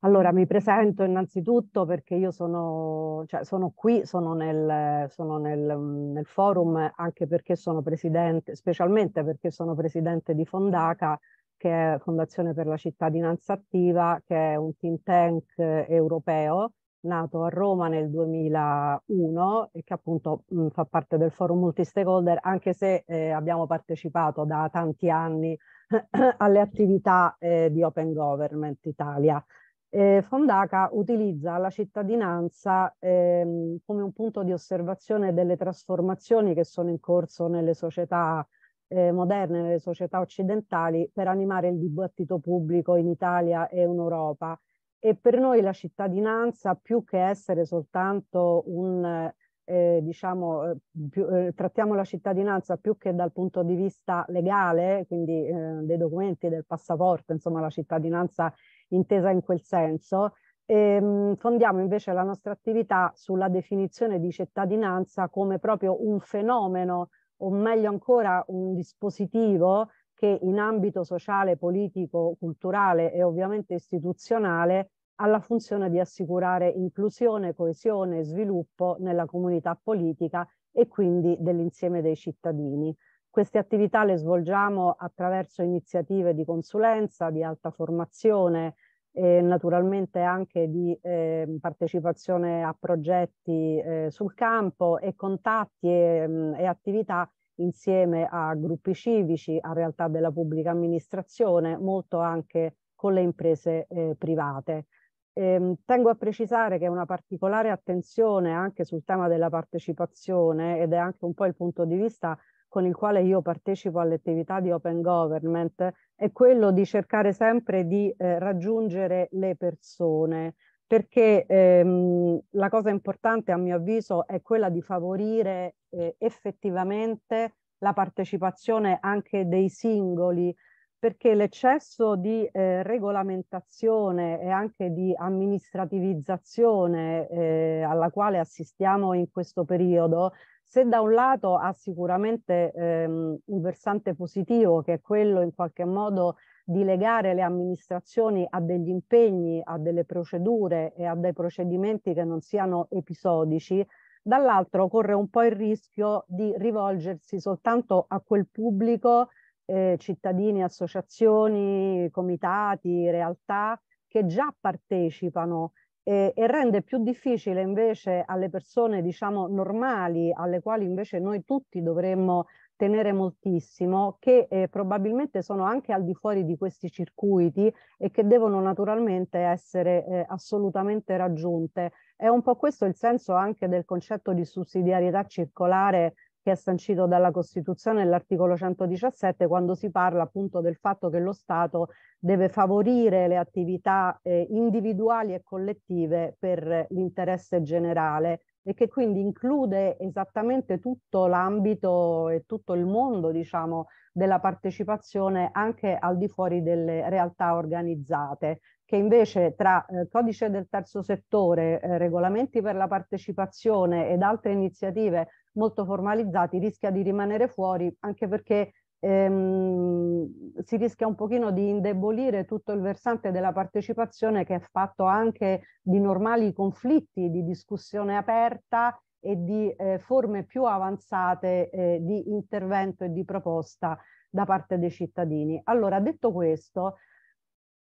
Allora mi presento innanzitutto perché io sono, cioè, sono qui, sono, nel, sono nel, nel, forum anche perché sono presidente, specialmente perché sono presidente di Fondaca che è Fondazione per la cittadinanza attiva, che è un think tank eh, europeo nato a Roma nel 2001 e che appunto mh, fa parte del forum multi-stakeholder, anche se eh, abbiamo partecipato da tanti anni alle attività eh, di Open Government Italia. Eh, Fondaca utilizza la cittadinanza ehm, come un punto di osservazione delle trasformazioni che sono in corso nelle società eh, moderne, nelle società occidentali, per animare il dibattito pubblico in Italia e in Europa e per noi la cittadinanza più che essere soltanto un eh, diciamo eh, più, eh, trattiamo la cittadinanza più che dal punto di vista legale quindi eh, dei documenti del passaporto insomma la cittadinanza intesa in quel senso e, ehm, fondiamo invece la nostra attività sulla definizione di cittadinanza come proprio un fenomeno o meglio ancora un dispositivo che in ambito sociale, politico, culturale e ovviamente istituzionale ha la funzione di assicurare inclusione, coesione e sviluppo nella comunità politica e quindi dell'insieme dei cittadini. Queste attività le svolgiamo attraverso iniziative di consulenza, di alta formazione e naturalmente anche di eh, partecipazione a progetti eh, sul campo e contatti e, mm, e attività insieme a gruppi civici, a realtà della pubblica amministrazione, molto anche con le imprese eh, private. Ehm, tengo a precisare che una particolare attenzione anche sul tema della partecipazione ed è anche un po' il punto di vista con il quale io partecipo alle attività di open government è quello di cercare sempre di eh, raggiungere le persone perché ehm, la cosa importante a mio avviso è quella di favorire eh, effettivamente la partecipazione anche dei singoli, perché l'eccesso di eh, regolamentazione e anche di amministrativizzazione eh, alla quale assistiamo in questo periodo, se da un lato ha sicuramente ehm, un versante positivo che è quello in qualche modo di legare le amministrazioni a degli impegni, a delle procedure e a dei procedimenti che non siano episodici, dall'altro corre un po' il rischio di rivolgersi soltanto a quel pubblico, eh, cittadini, associazioni, comitati, realtà che già partecipano e, e rende più difficile invece alle persone diciamo normali alle quali invece noi tutti dovremmo tenere moltissimo, che eh, probabilmente sono anche al di fuori di questi circuiti e che devono naturalmente essere eh, assolutamente raggiunte. È un po' questo il senso anche del concetto di sussidiarietà circolare che è sancito dalla Costituzione nell'articolo 117 quando si parla appunto del fatto che lo Stato deve favorire le attività eh, individuali e collettive per l'interesse generale e che quindi include esattamente tutto l'ambito e tutto il mondo, diciamo, della partecipazione anche al di fuori delle realtà organizzate, che invece tra eh, codice del terzo settore, eh, regolamenti per la partecipazione ed altre iniziative molto formalizzati rischia di rimanere fuori anche perché ehm, si rischia un pochino di indebolire tutto il versante della partecipazione che è fatto anche di normali conflitti, di discussione aperta e di eh, forme più avanzate eh, di intervento e di proposta da parte dei cittadini. Allora, detto questo,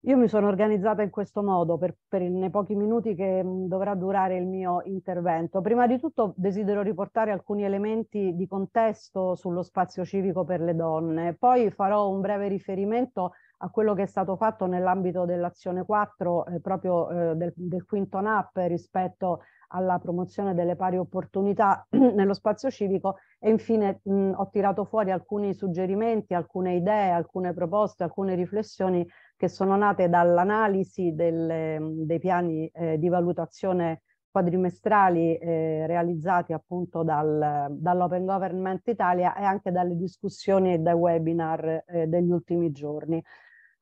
io mi sono organizzata in questo modo per, per i pochi minuti che mm, dovrà durare il mio intervento. Prima di tutto desidero riportare alcuni elementi di contesto sullo spazio civico per le donne, poi farò un breve riferimento a quello che è stato fatto nell'ambito dell'azione 4, eh, proprio eh, del, del quinto NAP rispetto alla promozione delle pari opportunità nello spazio civico e infine mh, ho tirato fuori alcuni suggerimenti, alcune idee, alcune proposte, alcune riflessioni che sono nate dall'analisi dei piani eh, di valutazione quadrimestrali eh, realizzati appunto dal, dall'Open Government Italia e anche dalle discussioni e dai webinar eh, degli ultimi giorni.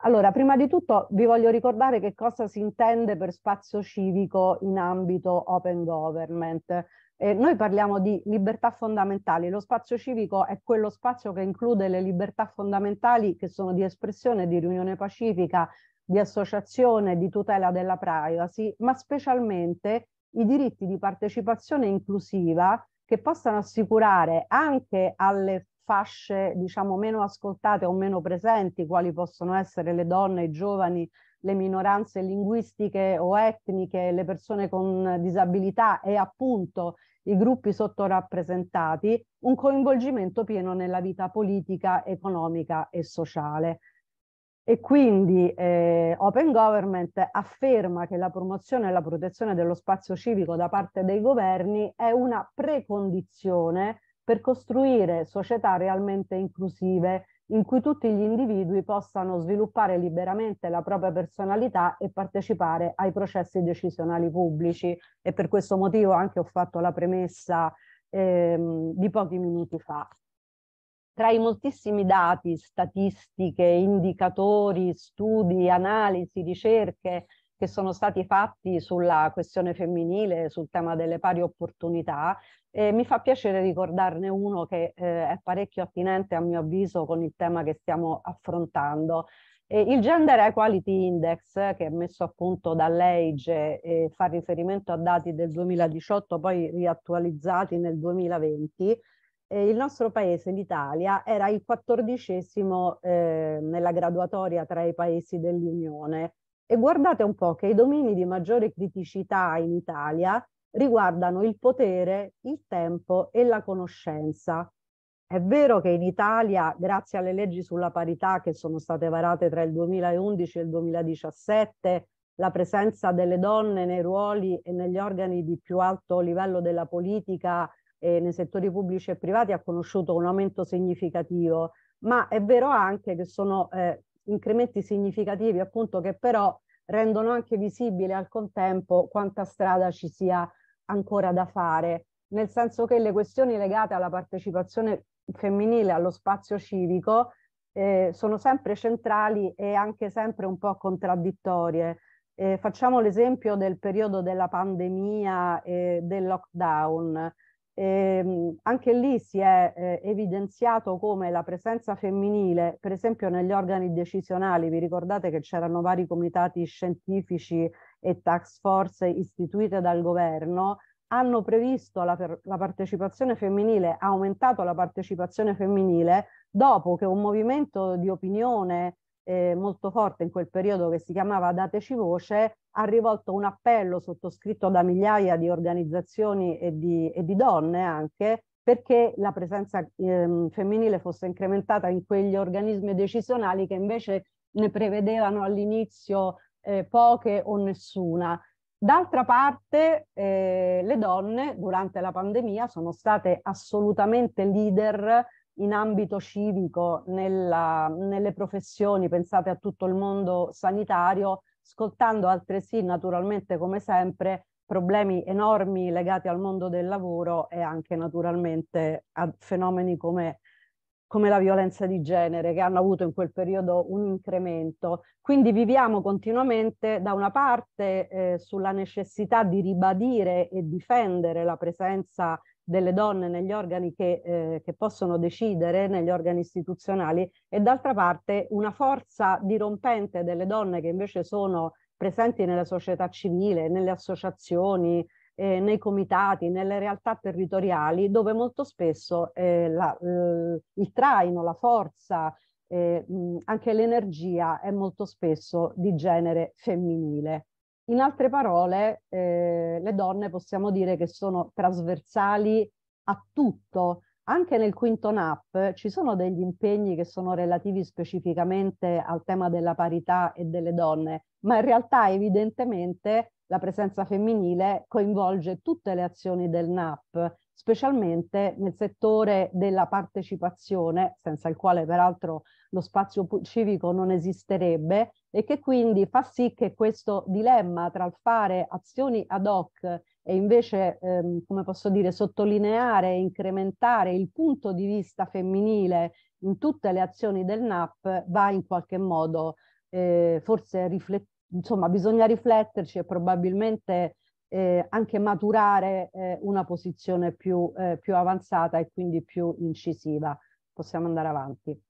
Allora, prima di tutto vi voglio ricordare che cosa si intende per spazio civico in ambito open government. Eh, noi parliamo di libertà fondamentali, lo spazio civico è quello spazio che include le libertà fondamentali che sono di espressione, di riunione pacifica, di associazione, di tutela della privacy, ma specialmente i diritti di partecipazione inclusiva che possano assicurare anche alle fasce diciamo meno ascoltate o meno presenti, quali possono essere le donne, i giovani, le minoranze linguistiche o etniche, le persone con disabilità e appunto i gruppi sottorappresentati, un coinvolgimento pieno nella vita politica, economica e sociale. E quindi eh, Open Government afferma che la promozione e la protezione dello spazio civico da parte dei governi è una precondizione per costruire società realmente inclusive in cui tutti gli individui possano sviluppare liberamente la propria personalità e partecipare ai processi decisionali pubblici e per questo motivo anche ho fatto la premessa ehm, di pochi minuti fa. Tra i moltissimi dati, statistiche, indicatori, studi, analisi, ricerche che sono stati fatti sulla questione femminile, sul tema delle pari opportunità, e mi fa piacere ricordarne uno che eh, è parecchio attinente a mio avviso con il tema che stiamo affrontando. E il Gender Equality Index, che è messo a punto dall'EIGE e fa riferimento a dati del 2018, poi riattualizzati nel 2020, eh, il nostro paese, l'Italia, era il quattordicesimo eh, nella graduatoria tra i paesi dell'Unione. E guardate un po' che i domini di maggiore criticità in Italia riguardano il potere, il tempo e la conoscenza. È vero che in Italia, grazie alle leggi sulla parità che sono state varate tra il 2011 e il 2017, la presenza delle donne nei ruoli e negli organi di più alto livello della politica e nei settori pubblici e privati ha conosciuto un aumento significativo, ma è vero anche che sono eh, incrementi significativi appunto che però rendono anche visibile al contempo quanta strada ci sia ancora da fare, nel senso che le questioni legate alla partecipazione femminile allo spazio civico eh, sono sempre centrali e anche sempre un po' contraddittorie. Eh, facciamo l'esempio del periodo della pandemia e del lockdown. Eh, anche lì si è eh, evidenziato come la presenza femminile, per esempio negli organi decisionali, vi ricordate che c'erano vari comitati scientifici e task force istituite dal governo hanno previsto la, la partecipazione femminile, ha aumentato la partecipazione femminile dopo che un movimento di opinione eh, molto forte in quel periodo che si chiamava Dateci Voce ha rivolto un appello sottoscritto da migliaia di organizzazioni e di, e di donne anche perché la presenza eh, femminile fosse incrementata in quegli organismi decisionali che invece ne prevedevano all'inizio eh, poche o nessuna. D'altra parte, eh, le donne durante la pandemia sono state assolutamente leader in ambito civico nella, nelle professioni, pensate a tutto il mondo sanitario, scoltando altresì naturalmente come sempre problemi enormi legati al mondo del lavoro e anche naturalmente a fenomeni come come la violenza di genere, che hanno avuto in quel periodo un incremento. Quindi viviamo continuamente da una parte eh, sulla necessità di ribadire e difendere la presenza delle donne negli organi che, eh, che possono decidere, negli organi istituzionali, e d'altra parte una forza dirompente delle donne che invece sono presenti nella società civile, nelle associazioni, eh, nei comitati, nelle realtà territoriali, dove molto spesso eh, la, eh, il traino, la forza, eh, mh, anche l'energia è molto spesso di genere femminile. In altre parole, eh, le donne possiamo dire che sono trasversali a tutto, anche nel quinto NAP ci sono degli impegni che sono relativi specificamente al tema della parità e delle donne, ma in realtà evidentemente la presenza femminile coinvolge tutte le azioni del NAP, specialmente nel settore della partecipazione, senza il quale peraltro lo spazio civico non esisterebbe, e che quindi fa sì che questo dilemma tra il fare azioni ad hoc e invece, ehm, come posso dire, sottolineare e incrementare il punto di vista femminile in tutte le azioni del NAP va in qualche modo eh, forse riflettuto insomma bisogna rifletterci e probabilmente eh, anche maturare eh, una posizione più, eh, più avanzata e quindi più incisiva. Possiamo andare avanti.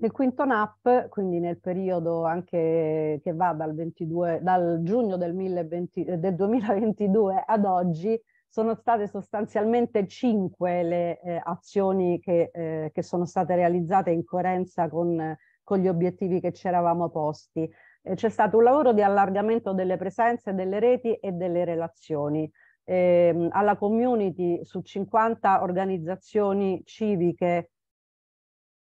Nel quinto NAP, quindi nel periodo anche che va dal, 22, dal giugno del, 1020, eh, del 2022 ad oggi, sono state sostanzialmente cinque le eh, azioni che, eh, che sono state realizzate in coerenza con con gli obiettivi che ci eravamo posti. Eh, c'è stato un lavoro di allargamento delle presenze, delle reti e delle relazioni. Eh, alla community su 50 organizzazioni civiche,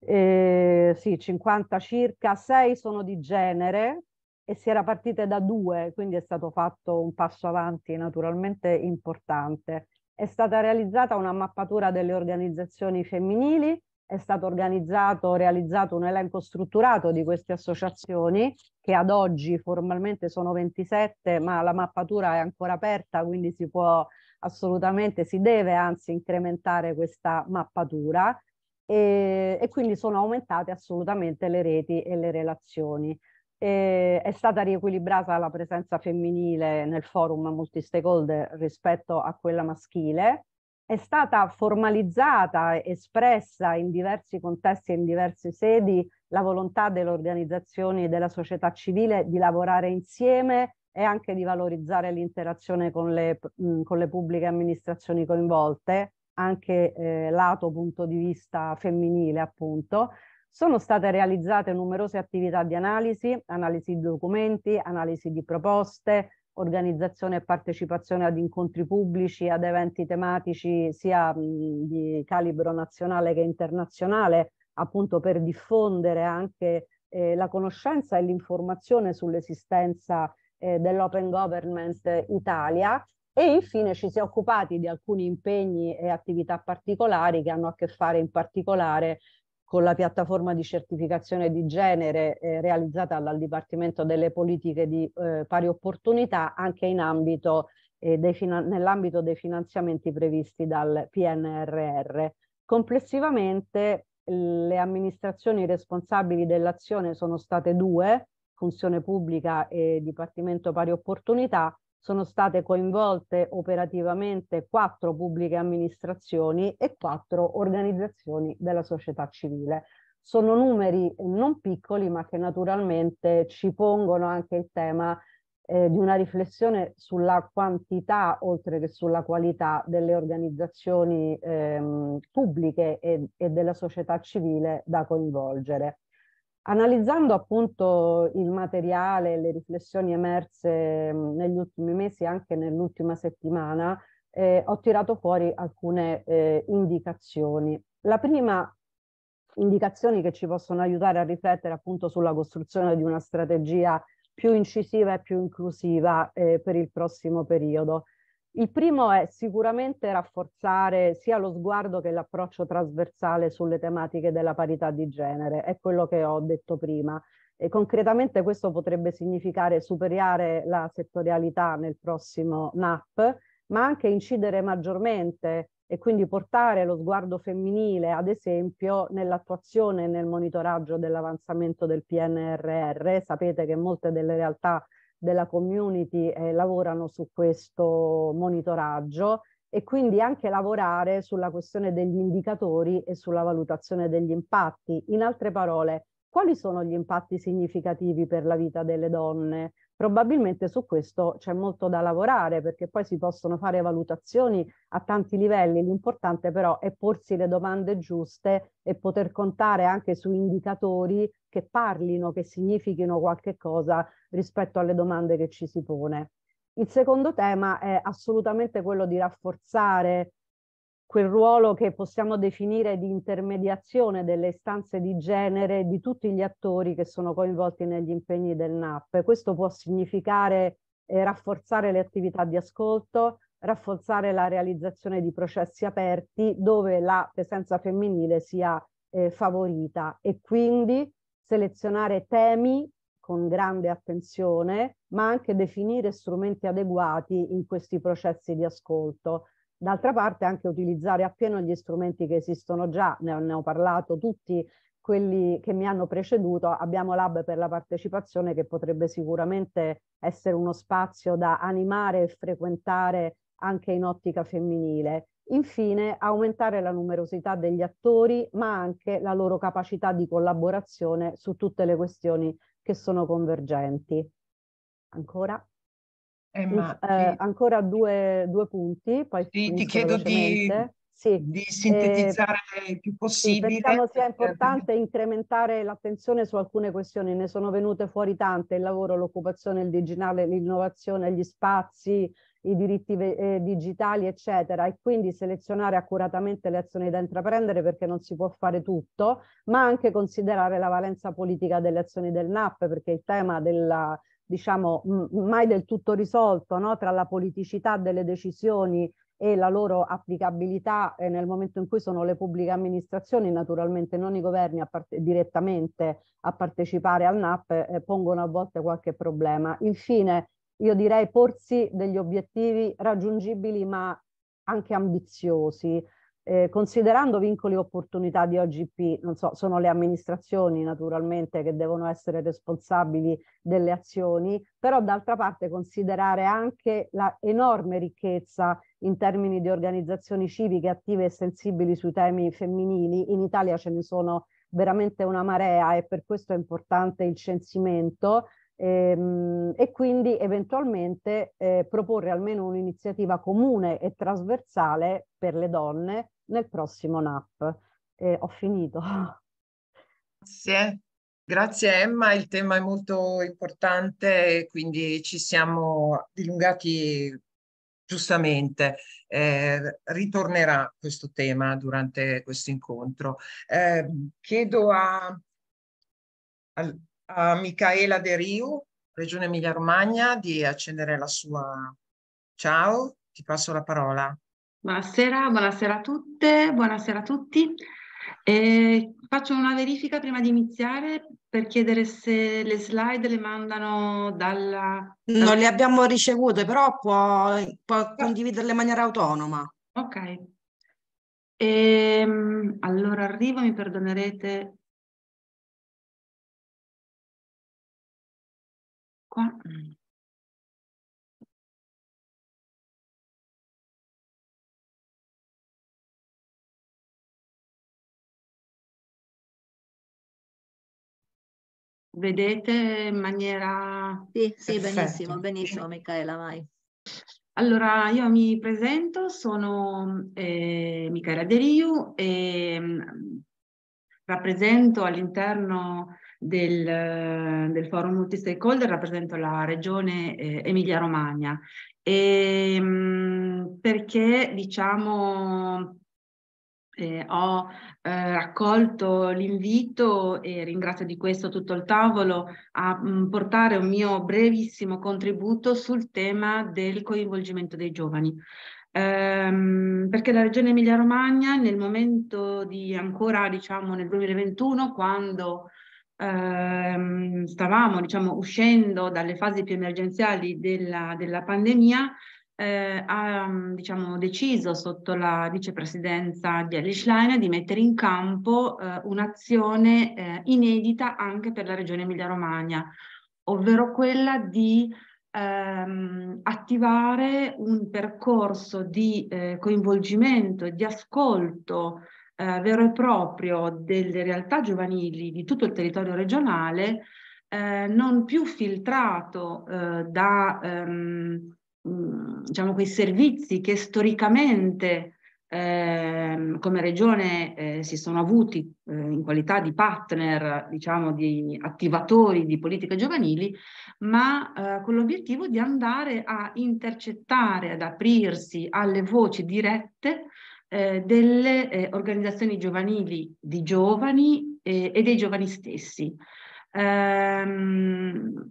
eh, sì, 50 circa, 6 sono di genere, e si era partite da due, quindi è stato fatto un passo avanti naturalmente importante. È stata realizzata una mappatura delle organizzazioni femminili è stato organizzato, realizzato un elenco strutturato di queste associazioni che ad oggi formalmente sono 27 ma la mappatura è ancora aperta quindi si può assolutamente, si deve anzi incrementare questa mappatura e, e quindi sono aumentate assolutamente le reti e le relazioni. E è stata riequilibrata la presenza femminile nel forum multi-stakeholder rispetto a quella maschile è stata formalizzata, espressa in diversi contesti e in diverse sedi la volontà delle organizzazioni e della società civile di lavorare insieme e anche di valorizzare l'interazione con le, con le pubbliche amministrazioni coinvolte, anche eh, lato punto di vista femminile appunto. Sono state realizzate numerose attività di analisi, analisi di documenti, analisi di proposte, organizzazione e partecipazione ad incontri pubblici, ad eventi tematici sia di calibro nazionale che internazionale, appunto per diffondere anche eh, la conoscenza e l'informazione sull'esistenza eh, dell'Open Government Italia e infine ci si è occupati di alcuni impegni e attività particolari che hanno a che fare in particolare con la piattaforma di certificazione di genere eh, realizzata dal Dipartimento delle Politiche di eh, Pari Opportunità anche ambito, eh, nell'ambito dei finanziamenti previsti dal PNRR. Complessivamente le amministrazioni responsabili dell'azione sono state due, Funzione Pubblica e Dipartimento Pari Opportunità, sono state coinvolte operativamente quattro pubbliche amministrazioni e quattro organizzazioni della società civile. Sono numeri non piccoli ma che naturalmente ci pongono anche il tema eh, di una riflessione sulla quantità oltre che sulla qualità delle organizzazioni ehm, pubbliche e, e della società civile da coinvolgere. Analizzando appunto il materiale e le riflessioni emerse negli ultimi mesi e anche nell'ultima settimana, eh, ho tirato fuori alcune eh, indicazioni. La prima indicazioni che ci possono aiutare a riflettere appunto sulla costruzione di una strategia più incisiva e più inclusiva eh, per il prossimo periodo. Il primo è sicuramente rafforzare sia lo sguardo che l'approccio trasversale sulle tematiche della parità di genere, è quello che ho detto prima. E concretamente questo potrebbe significare superare la settorialità nel prossimo NAP, ma anche incidere maggiormente e quindi portare lo sguardo femminile, ad esempio, nell'attuazione e nel monitoraggio dell'avanzamento del PNRR. Sapete che molte delle realtà della community eh, lavorano su questo monitoraggio e quindi anche lavorare sulla questione degli indicatori e sulla valutazione degli impatti. In altre parole, quali sono gli impatti significativi per la vita delle donne? Probabilmente su questo c'è molto da lavorare perché poi si possono fare valutazioni a tanti livelli, l'importante però è porsi le domande giuste e poter contare anche su indicatori che parlino, che significhino qualche cosa rispetto alle domande che ci si pone. Il secondo tema è assolutamente quello di rafforzare quel ruolo che possiamo definire di intermediazione delle istanze di genere di tutti gli attori che sono coinvolti negli impegni del NAP. Questo può significare eh, rafforzare le attività di ascolto, rafforzare la realizzazione di processi aperti dove la presenza femminile sia eh, favorita e quindi selezionare temi con grande attenzione, ma anche definire strumenti adeguati in questi processi di ascolto D'altra parte anche utilizzare appieno gli strumenti che esistono già, ne ho, ne ho parlato tutti quelli che mi hanno preceduto, abbiamo l'hub per la partecipazione che potrebbe sicuramente essere uno spazio da animare e frequentare anche in ottica femminile. Infine, aumentare la numerosità degli attori, ma anche la loro capacità di collaborazione su tutte le questioni che sono convergenti. Ancora. Emma, eh, eh, ti... ancora due, due, punti, poi sì, ti chiedo di, sì. di, eh, sintetizzare eh, il più possibile. Sì, pensiamo sia importante eh, incrementare l'attenzione su alcune questioni, ne sono venute fuori tante, il lavoro, l'occupazione, il digitale, l'innovazione, gli spazi, i diritti eh, digitali, eccetera, e quindi selezionare accuratamente le azioni da intraprendere perché non si può fare tutto, ma anche considerare la valenza politica delle azioni del NAP, perché il tema della diciamo mai del tutto risolto no? tra la politicità delle decisioni e la loro applicabilità eh, nel momento in cui sono le pubbliche amministrazioni, naturalmente non i governi a direttamente a partecipare al NAP, eh, pongono a volte qualche problema. Infine, io direi porsi degli obiettivi raggiungibili ma anche ambiziosi, eh, considerando vincoli e opportunità di OGP, non so, sono le amministrazioni naturalmente che devono essere responsabili delle azioni, però d'altra parte considerare anche la enorme ricchezza in termini di organizzazioni civiche attive e sensibili sui temi femminili, in Italia ce ne sono veramente una marea e per questo è importante il censimento, Ehm, e quindi eventualmente eh, proporre almeno un'iniziativa comune e trasversale per le donne nel prossimo NAP. E ho finito. Grazie. Grazie Emma, il tema è molto importante, e quindi ci siamo dilungati giustamente. Eh, ritornerà questo tema durante questo incontro. Eh, chiedo a, a, a Micaela De Riu, Regione Emilia Romagna, di accendere la sua. Ciao, ti passo la parola. Buonasera, buonasera a tutte, buonasera a tutti. Eh, faccio una verifica prima di iniziare per chiedere se le slide le mandano dalla... Non le abbiamo ricevute, però può, può condividerle in maniera autonoma. Ok. Ehm, allora arrivo, mi perdonerete. Qua. Vedete in maniera... Sì, sì benissimo, benissimo Michaela, vai. Allora, io mi presento, sono eh, Michaela De Riu e mm, rappresento all'interno del, del forum multistakeholder, rappresento la regione eh, Emilia-Romagna e, mm, perché diciamo eh, ho eh, raccolto l'invito e ringrazio di questo tutto il tavolo a mh, mm, portare un mio brevissimo contributo sul tema del coinvolgimento dei giovani. Ehm, perché la regione Emilia-Romagna nel momento di ancora diciamo nel 2021 quando ehm, stavamo diciamo uscendo dalle fasi più emergenziali della, della pandemia eh, ha mm, diciamo, deciso sotto la vicepresidenza di Alice Schlein di mettere in campo eh, un'azione eh, inedita anche per la regione Emilia-Romagna, ovvero quella di ehm, attivare un percorso di eh, coinvolgimento e di ascolto eh, vero e proprio delle realtà giovanili di tutto il territorio regionale, eh, non più filtrato da... Ehm, Mm, diciamo, quei servizi che storicamente eh, come regione eh, si sono avuti eh, in qualità di partner, diciamo, di attivatori di politiche giovanili, ma eh, con l'obiettivo di andare a intercettare, ad aprirsi alle voci dirette eh, delle eh, organizzazioni giovanili di giovani e dei giovani stessi. Um,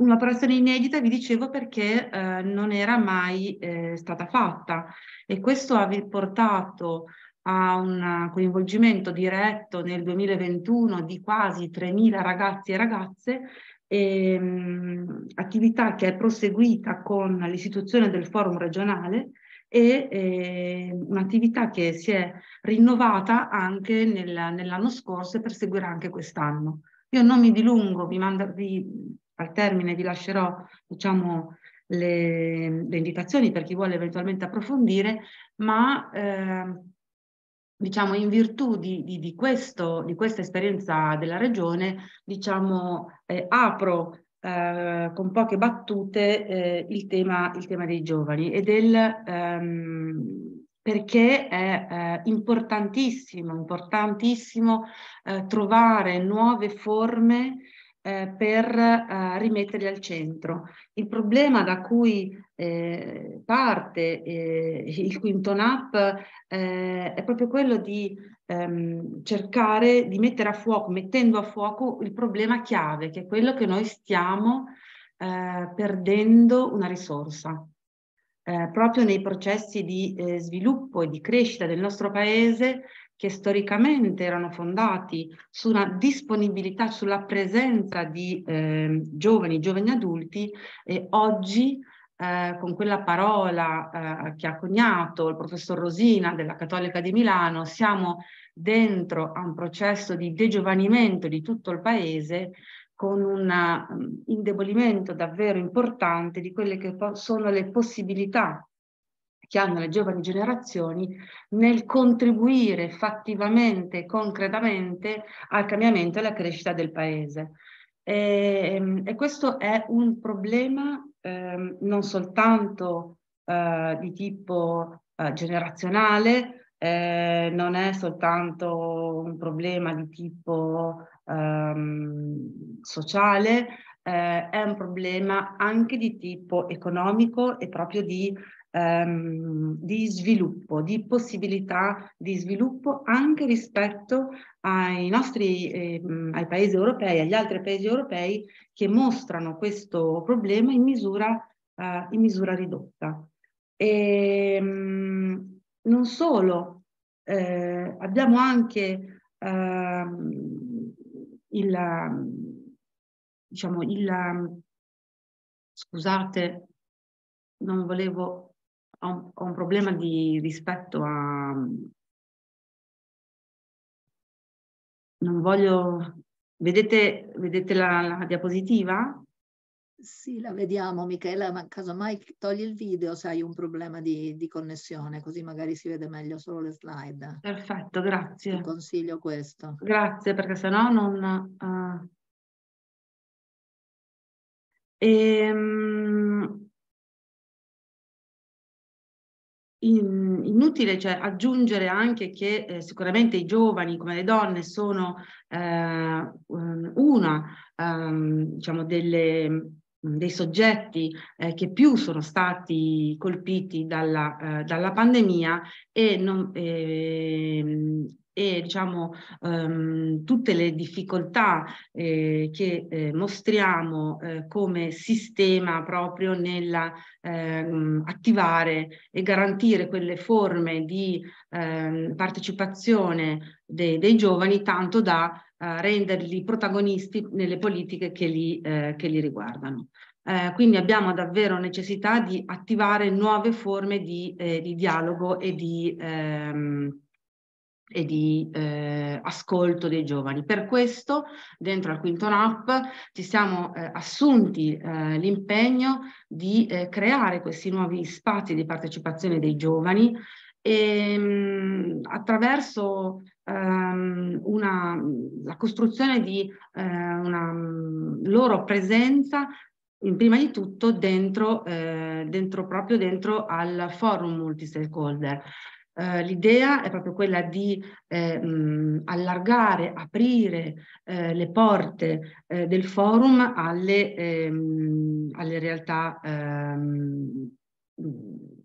una operazione inedita, vi dicevo, perché eh, non era mai eh, stata fatta e questo ha portato a un coinvolgimento diretto nel 2021 di quasi 3.000 ragazzi e ragazze, e, ehm, mh, attività che è proseguita con l'istituzione del forum regionale e eh, un'attività che si è rinnovata anche nel, nell'anno scorso e perseguirà anche quest'anno. Io non mi dilungo, vi, mando, vi al termine vi lascerò diciamo, le, le, indicazioni per chi vuole eventualmente approfondire, ma eh, diciamo, in virtù di, di, di, questo, di, questa esperienza della regione, diciamo, eh, apro eh, con poche battute eh, il tema, il, tema, dei giovani e del ehm, perché è eh, importantissimo, importantissimo eh, trovare nuove forme eh, per eh, rimetterli al centro. Il problema da cui eh, parte eh, il Quinton Up eh, è proprio quello di ehm, cercare di mettere a fuoco, mettendo a fuoco il problema chiave, che è quello che noi stiamo eh, perdendo una risorsa. proprio nei processi di sviluppo e di crescita del nostro paese che storicamente erano fondati su una disponibilità, sulla presenza di eh, giovani, giovani adulti, e oggi eh, con quella parola eh, che ha coniato il professor Rosina della Cattolica di Milano, siamo dentro a un processo di degiovanimento di tutto il paese con un mm, indebolimento davvero importante di quelle che sono le possibilità che hanno le giovani generazioni nel contribuire fattivamente, concretamente al cambiamento e alla crescita del paese. E, ehm, e questo è un problema eh, non soltanto eh, di tipo eh, generazionale, eh, non è soltanto un problema di tipo ehm, sociale, eh, è un problema anche di tipo economico e proprio di ehm, di sviluppo, di possibilità di sviluppo anche rispetto ai nostri, eh, ai paesi europei, agli altri paesi europei che mostrano questo problema in misura, eh, in misura ridotta. E, ehm, non solo, eh, abbiamo anche ehm, il, diciamo, il, scusate, non volevo ho un, ho un problema di, rispetto a... Non voglio... Vedete, vedete la, la diapositiva? Sì, la vediamo Michela, ma casomai togli il video se hai un problema di, di, connessione, così magari si vede meglio solo le slide. Perfetto, grazie. Ti consiglio questo. Grazie, perché sennò non... Uh... Ehm... in, inutile cioè, aggiungere anche che eh, sicuramente i giovani come le donne sono eh, una ehm, diciamo delle, dei soggetti eh, che più sono stati colpiti dalla, eh, dalla pandemia e non, eh, e diciamo, ehm, tutte le difficoltà eh, che eh, mostriamo eh, come sistema proprio nella ehm, attivare e garantire quelle forme di ehm, partecipazione dei, dei giovani tanto da eh, renderli protagonisti nelle politiche che li, eh, che li riguardano. Eh, quindi abbiamo davvero necessità di attivare nuove forme di, eh, di dialogo e di, ehm, e di eh, ascolto dei giovani. Per questo, dentro al Quinto NAP, ci siamo eh, assunti eh, l'impegno di eh, creare questi nuovi spazi di partecipazione dei giovani e, ehm, mh, attraverso ehm, una, la costruzione di eh, una mm, loro presenza in prima di tutto dentro, eh, dentro proprio dentro al forum multi stakeholder eh, l'idea è proprio quella di eh, mh, allargare, aprire eh, le porte eh, del forum alle, ehm, alle realtà ehm,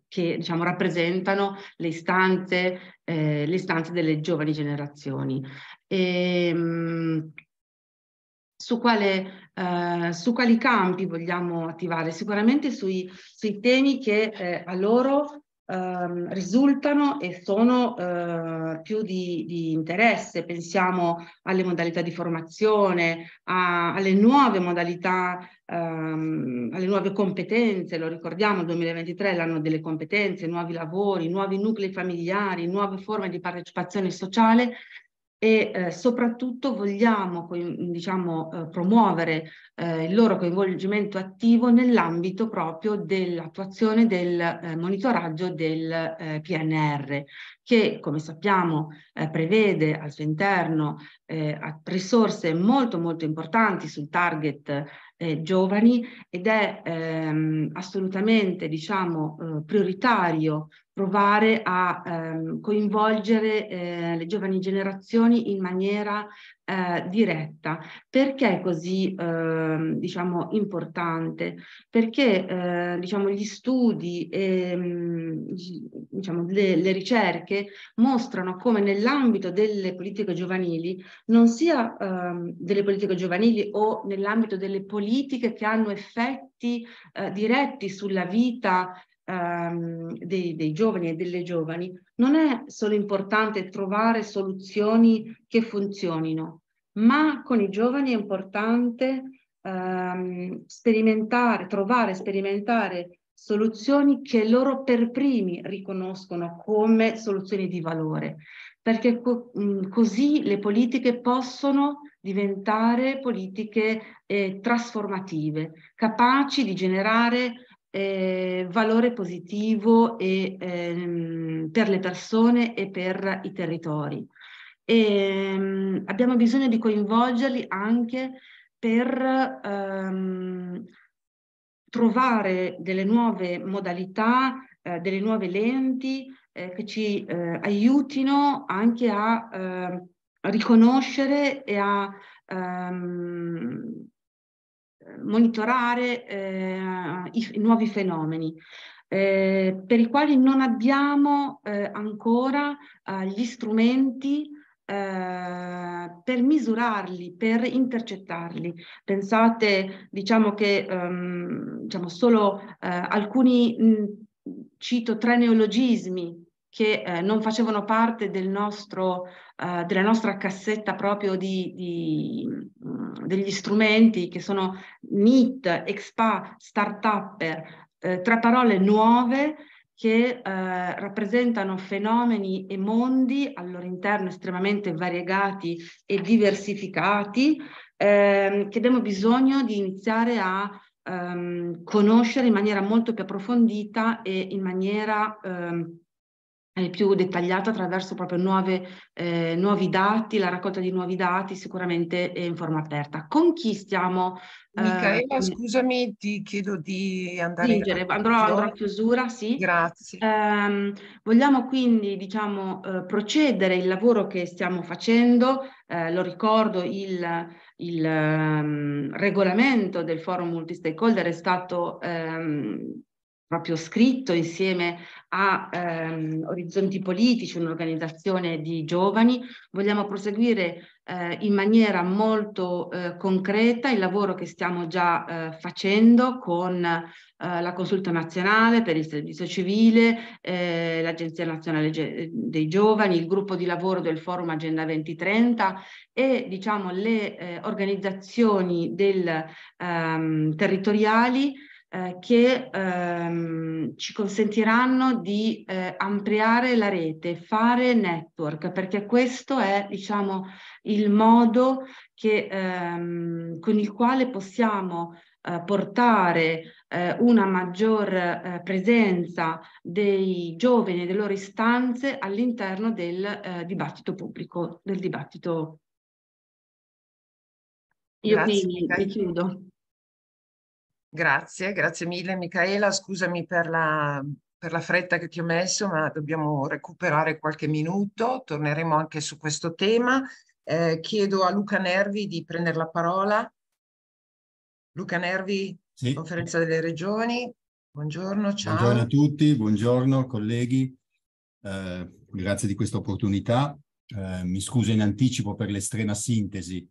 che diciamo, rappresentano le istanze, eh, le istanze, delle giovani generazioni. E, ehm, mh, su, quale, eh, su, quali campi vogliamo attivare? Sicuramente sui, sui temi che eh, a loro ehm, risultano e sono eh, più di, di, interesse. Pensiamo alle modalità di formazione, a, alle nuove modalità, ehm, alle nuove competenze, lo ricordiamo, il 2023 è l'anno delle competenze, nuovi lavori, nuovi nuclei familiari, nuove forme di partecipazione sociale e eh, soprattutto vogliamo diciamo, eh, promuovere eh, il loro coinvolgimento attivo nell'ambito proprio dell'attuazione del eh, monitoraggio del eh, PNR, che come sappiamo eh, prevede al suo interno risorse molto molto importanti sul target eh, giovani ed è ehm, assolutamente diciamo, eh, prioritario provare a ehm, coinvolgere eh, le giovani generazioni in maniera eh, diretta. Perché è così eh, diciamo, importante? Perché eh, diciamo, gli studi e mm, diciamo, le, le, ricerche mostrano come nell'ambito delle politiche giovanili, non sia ehm, delle politiche giovanili o nell'ambito delle politiche che hanno effetti eh, diretti sulla vita ehm, dei, dei giovani e delle giovani, non è solo importante trovare soluzioni che funzionino, ma con i giovani è importante ehm, sperimentare, trovare, sperimentare soluzioni che loro per primi riconoscono come soluzioni di valore, perché co- mh, mm, così le politiche possono diventare politiche eh, trasformative, capaci di generare eh, valore positivo e, ehm, per le persone e per i territori. E, ehm, abbiamo bisogno di coinvolgerli anche per ehm, trovare delle nuove modalità, eh, delle nuove lenti eh, che ci eh, aiutino anche a ehm, riconoscere e a ehm, monitorare eh, i, nuovi fenomeni eh, per i quali non abbiamo eh, ancora eh, gli strumenti eh, per misurarli, per intercettarli. Pensate, diciamo che ehm, diciamo solo eh, alcuni, mh, cito tre neologismi che eh, non facevano parte del nostro, eh, della nostra cassetta proprio di, di, mh, mm, degli strumenti che sono NIT, EXPA, Startupper, eh, tre parole nuove che eh, rappresentano fenomeni e mondi al loro interno estremamente variegati e diversificati, ehm, che abbiamo bisogno di iniziare a ehm, conoscere in maniera molto più approfondita e in maniera ehm, eh, più dettagliata attraverso proprio nuove, eh, nuovi dati, la raccolta di nuovi dati sicuramente in forma aperta. Con chi stiamo... Eh, Micaela, scusami, ti chiedo di andare... Singere, a andrò, andrò, a chiusura, sì. Grazie. Ehm, vogliamo quindi, diciamo, eh, procedere il lavoro che stiamo facendo, eh, lo ricordo, il, il um, regolamento del forum multi stakeholder è stato... Um, proprio scritto insieme a ehm, Orizzonti Politici, un'organizzazione di giovani. Vogliamo proseguire eh, in maniera molto eh, concreta il lavoro che stiamo già eh, facendo con eh, la Consulta Nazionale per il Servizio Civile, eh, l'Agenzia Nazionale Ge- dei Giovani, il gruppo di lavoro del Forum Agenda 2030 e diciamo, le eh, organizzazioni del, ehm, territoriali eh, che ehm, ci consentiranno di eh, ampliare la rete, fare network, perché questo è diciamo, il modo che, ehm, con il quale possiamo eh, portare eh, una maggior eh, presenza dei giovani e delle loro istanze all'interno del dibattito pubblico, del dibattito. Io Grazie, mi, mi chiudo. Grazie, grazie mille Michaela, scusami per la, per la, fretta che ti ho messo, ma dobbiamo recuperare qualche minuto, torneremo anche su questo tema. Eh, chiedo a Luca Nervi di prendere la parola. Luca Nervi, sì. Conferenza delle Regioni, buongiorno, ciao. Buongiorno a tutti, buongiorno colleghi, eh, grazie di questa opportunità. Eh, mi scuso in anticipo per l'estrema sintesi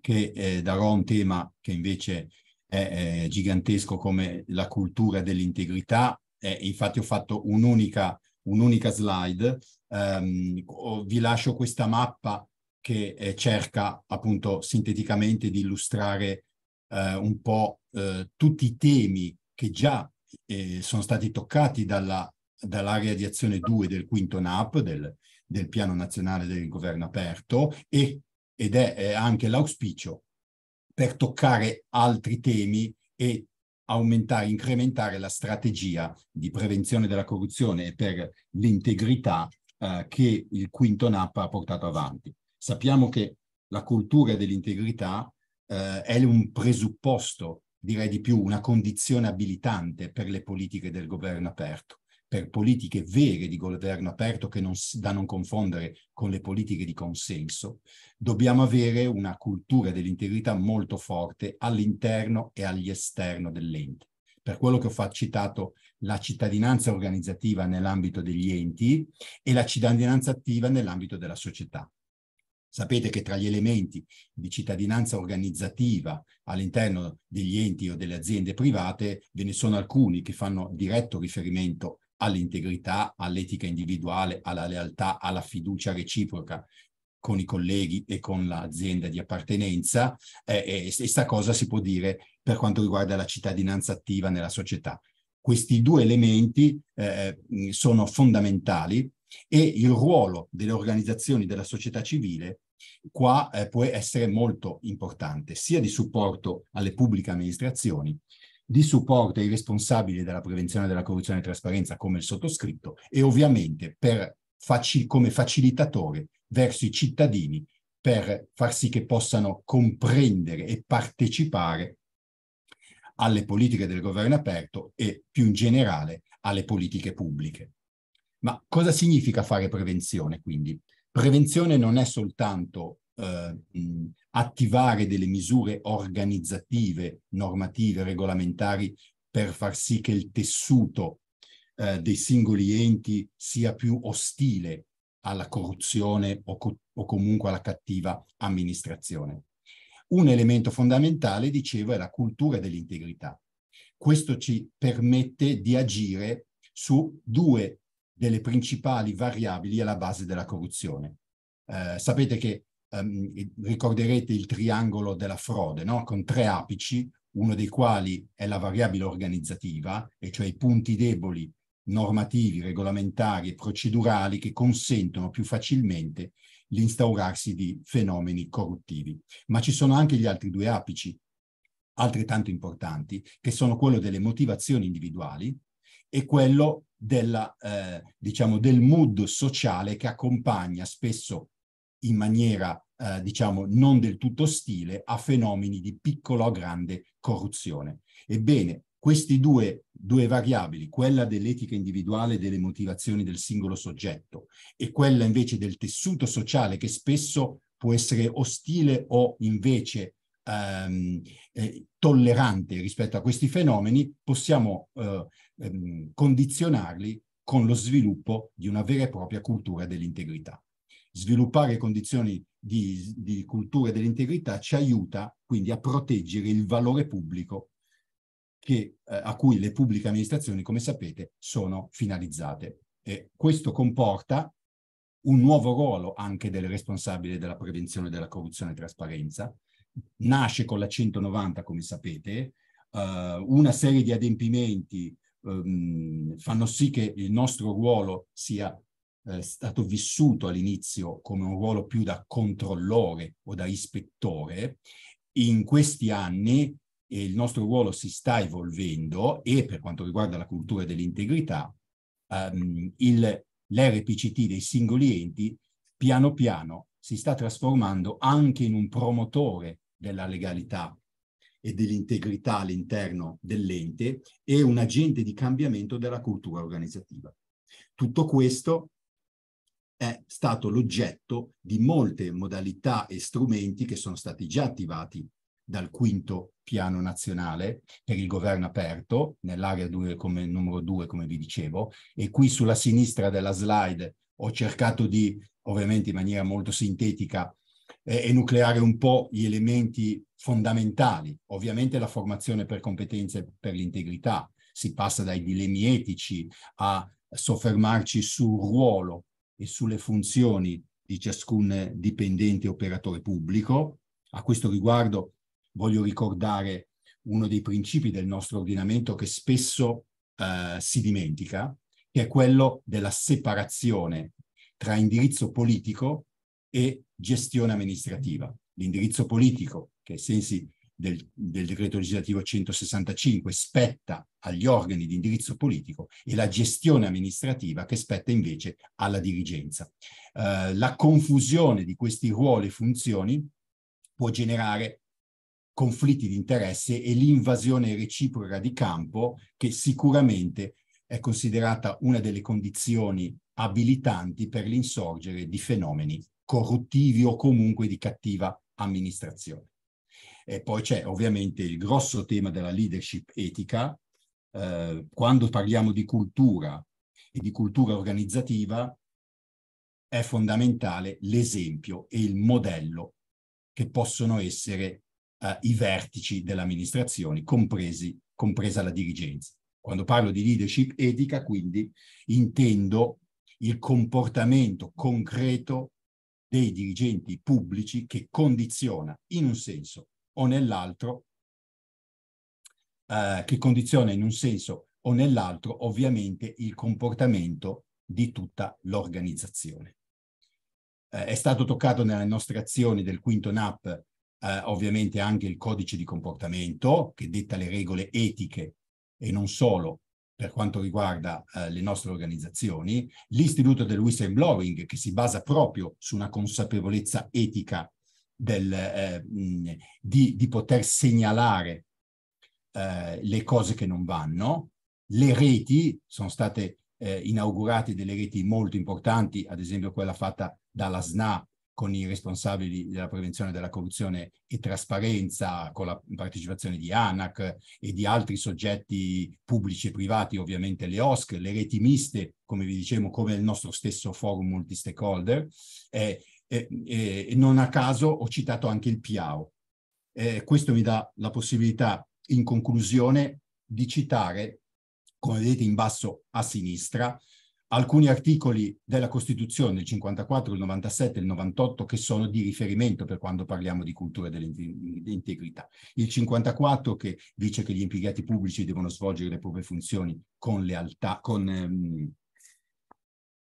che eh, darò a un tema che invece è, è gigantesco come la cultura dell'integrità. infatti ho fatto un'unica, un'unica slide. Um, vi lascio questa mappa che eh, cerca appunto sinteticamente di illustrare eh, un po' eh, tutti i temi che già eh, sono stati toccati dalla, dall'area di azione 2 del quinto NAP, del, del piano nazionale del governo aperto, e, ed è, è anche l'auspicio per toccare altri temi e aumentare, incrementare la strategia di prevenzione della corruzione e per l'integrità eh, che il quinto NAP ha portato avanti. Sappiamo che la cultura dell'integrità eh, è un presupposto, direi di più, una condizione abilitante per le politiche del governo aperto per politiche vere di governo aperto che non, da non confondere con le politiche di consenso, dobbiamo avere una cultura dell'integrità molto forte all'interno e all'esterno dell'ente. Per quello che ho citato la cittadinanza organizzativa nell'ambito degli enti e la cittadinanza attiva nell'ambito della società. Sapete che tra gli elementi di cittadinanza organizzativa all'interno degli enti o delle aziende private ve ne sono alcuni che fanno diretto riferimento all'integrità, all'etica individuale, alla lealtà, alla fiducia reciproca con i colleghi e con l'azienda di appartenenza. Eh, eh e stessa cosa si può dire per quanto riguarda la cittadinanza attiva nella società. Questi due elementi eh, mm, sono fondamentali e il ruolo delle organizzazioni della società civile qua eh, può essere molto importante, sia di supporto alle pubbliche amministrazioni, di supporto ai responsabili della prevenzione della corruzione e trasparenza come il sottoscritto e ovviamente faci- come facilitatore verso i cittadini per far sì che possano comprendere e partecipare alle politiche del governo aperto e più in generale alle politiche pubbliche. Ma cosa significa fare prevenzione quindi? Prevenzione non è soltanto eh, attivare delle misure organizzative, normative, regolamentari per far sì che il tessuto eh, dei singoli enti sia più ostile alla corruzione o, co o comunque alla cattiva amministrazione. Un elemento fondamentale, dicevo, è la cultura dell'integrità. Questo ci permette di agire su due delle principali variabili alla base della corruzione. Eh, sapete che ehm, ricorderete il triangolo della frode, no? con tre apici, uno dei quali è la variabile organizzativa, e cioè i punti deboli normativi, regolamentari e procedurali che consentono più facilmente l'instaurarsi di fenomeni corruttivi. Ma ci sono anche gli altri due apici, altrettanto importanti, che sono quello delle motivazioni individuali e quello della, eh, diciamo, del mood sociale che accompagna spesso in maniera, eh, diciamo, non del tutto ostile a fenomeni di piccola o grande corruzione. Ebbene, queste due, due, variabili, quella dell'etica individuale e delle motivazioni del singolo soggetto e quella invece del tessuto sociale che spesso può essere ostile o invece ehm, eh, tollerante rispetto a questi fenomeni, possiamo eh, ehm, condizionarli con lo sviluppo di una vera e propria cultura dell'integrità sviluppare condizioni di, di cultura dell'integrità ci aiuta quindi a proteggere il valore pubblico che, eh, a cui le pubbliche amministrazioni, come sapete, sono finalizzate. E questo comporta un nuovo ruolo anche del responsabile della prevenzione della corruzione e trasparenza. Nasce con la 190, come sapete, uh, una serie di adempimenti um, fanno sì che il nostro ruolo sia eh, stato vissuto all'inizio come un ruolo più da controllore o da ispettore, in questi anni eh, il nostro ruolo si sta evolvendo e per quanto riguarda la cultura dell'integrità, ehm, l'RPCT dei singoli enti piano piano si sta trasformando anche in un promotore della legalità e dell'integrità all'interno dell'ente e un agente di cambiamento della cultura organizzativa. Tutto questo è stato l'oggetto di molte modalità e strumenti che sono stati già attivati dal quinto piano nazionale per il governo aperto, nell'area come, numero due, come vi dicevo, e qui sulla sinistra della slide ho cercato di, ovviamente in maniera molto sintetica, eh, enucleare un po' gli elementi fondamentali. Ovviamente la formazione per competenze per l'integrità, si passa dai dilemmi etici a soffermarci sul ruolo, e sulle funzioni di ciascun dipendente operatore pubblico. A questo riguardo voglio ricordare uno dei principi del nostro ordinamento che spesso eh, si dimentica, che è quello della separazione tra indirizzo politico e gestione amministrativa. L'indirizzo politico, che ai sensi del, del decreto legislativo 165 spetta agli organi di indirizzo politico e la gestione amministrativa che spetta invece alla dirigenza. Eh, la confusione di questi ruoli e funzioni può generare conflitti di interesse e l'invasione reciproca di campo che sicuramente è considerata una delle condizioni abilitanti per l'insorgere di fenomeni corruttivi o comunque di cattiva amministrazione. E poi c'è ovviamente il grosso tema della leadership etica. Eh, quando parliamo di cultura e di cultura organizzativa, è fondamentale l'esempio e il modello che possono essere eh, i vertici dell'amministrazione, compresi, compresa la dirigenza. Quando parlo di leadership etica, quindi intendo il comportamento concreto dei dirigenti pubblici che condiziona in un senso o nell'altro, eh, che condiziona in un senso o nell'altro ovviamente il comportamento di tutta l'organizzazione. Eh, è stato toccato nelle nostre azioni del quinto NAP eh, ovviamente anche il codice di comportamento che detta le regole etiche e non solo per quanto riguarda eh, le nostre organizzazioni, l'istituto del whistleblowing che si basa proprio su una consapevolezza etica del, eh, di, di, poter segnalare eh, le cose che non vanno. Le reti, sono state eh, inaugurate delle reti molto importanti, ad esempio quella fatta dalla SNA con i responsabili della prevenzione della corruzione e trasparenza, con la partecipazione di ANAC e di altri soggetti pubblici e privati, ovviamente le OSC, le reti miste, come vi dicevo, come il nostro stesso forum multi-stakeholder, eh, e, e non a caso ho citato anche il Piao. Eh, questo mi dà la possibilità, in conclusione, di citare, come vedete in basso a sinistra, alcuni articoli della Costituzione, il 54, il 97 il 98, che sono di riferimento per quando parliamo di cultura dell'integrità. Il 54 che dice che gli impiegati pubblici devono svolgere le proprie funzioni con lealtà, con, ehm,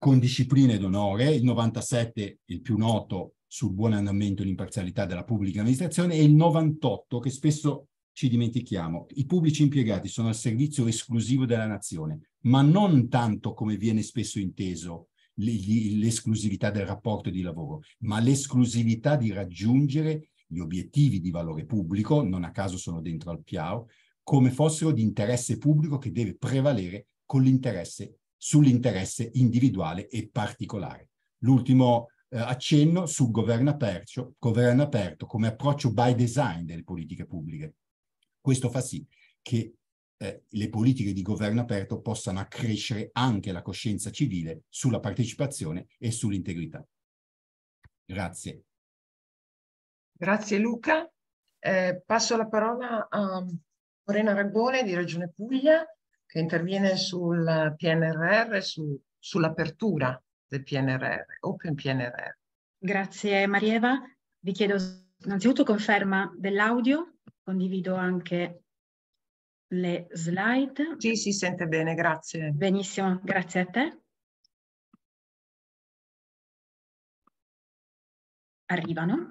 con discipline d'onore, il 97 il più noto sul buon andamento e l'imparzialità della pubblica amministrazione e il 98 che spesso ci dimentichiamo. I pubblici impiegati sono al servizio esclusivo della nazione, ma non tanto come viene spesso inteso l'esclusività del rapporto di lavoro, ma l'esclusività di raggiungere gli obiettivi di valore pubblico, non a caso sono dentro al piano, come fossero di interesse pubblico che deve prevalere con l'interesse sull'interesse individuale e particolare. L'ultimo eh, accenno sul governo aperto, governo aperto come approccio by design delle politiche pubbliche. Questo fa sì che eh, le politiche di governo aperto possano accrescere anche la coscienza civile sulla partecipazione e sull'integrità. Grazie. Grazie Luca. Eh, passo la parola a Morena Ragbone di Regione Puglia che interviene sul PNRR, su, sull'apertura del PNRR, Open PNRR. Grazie Marieva, vi chiedo innanzitutto conferma dell'audio, condivido anche le slide. Sì, si sente bene, grazie. Benissimo, grazie a te. Arrivano.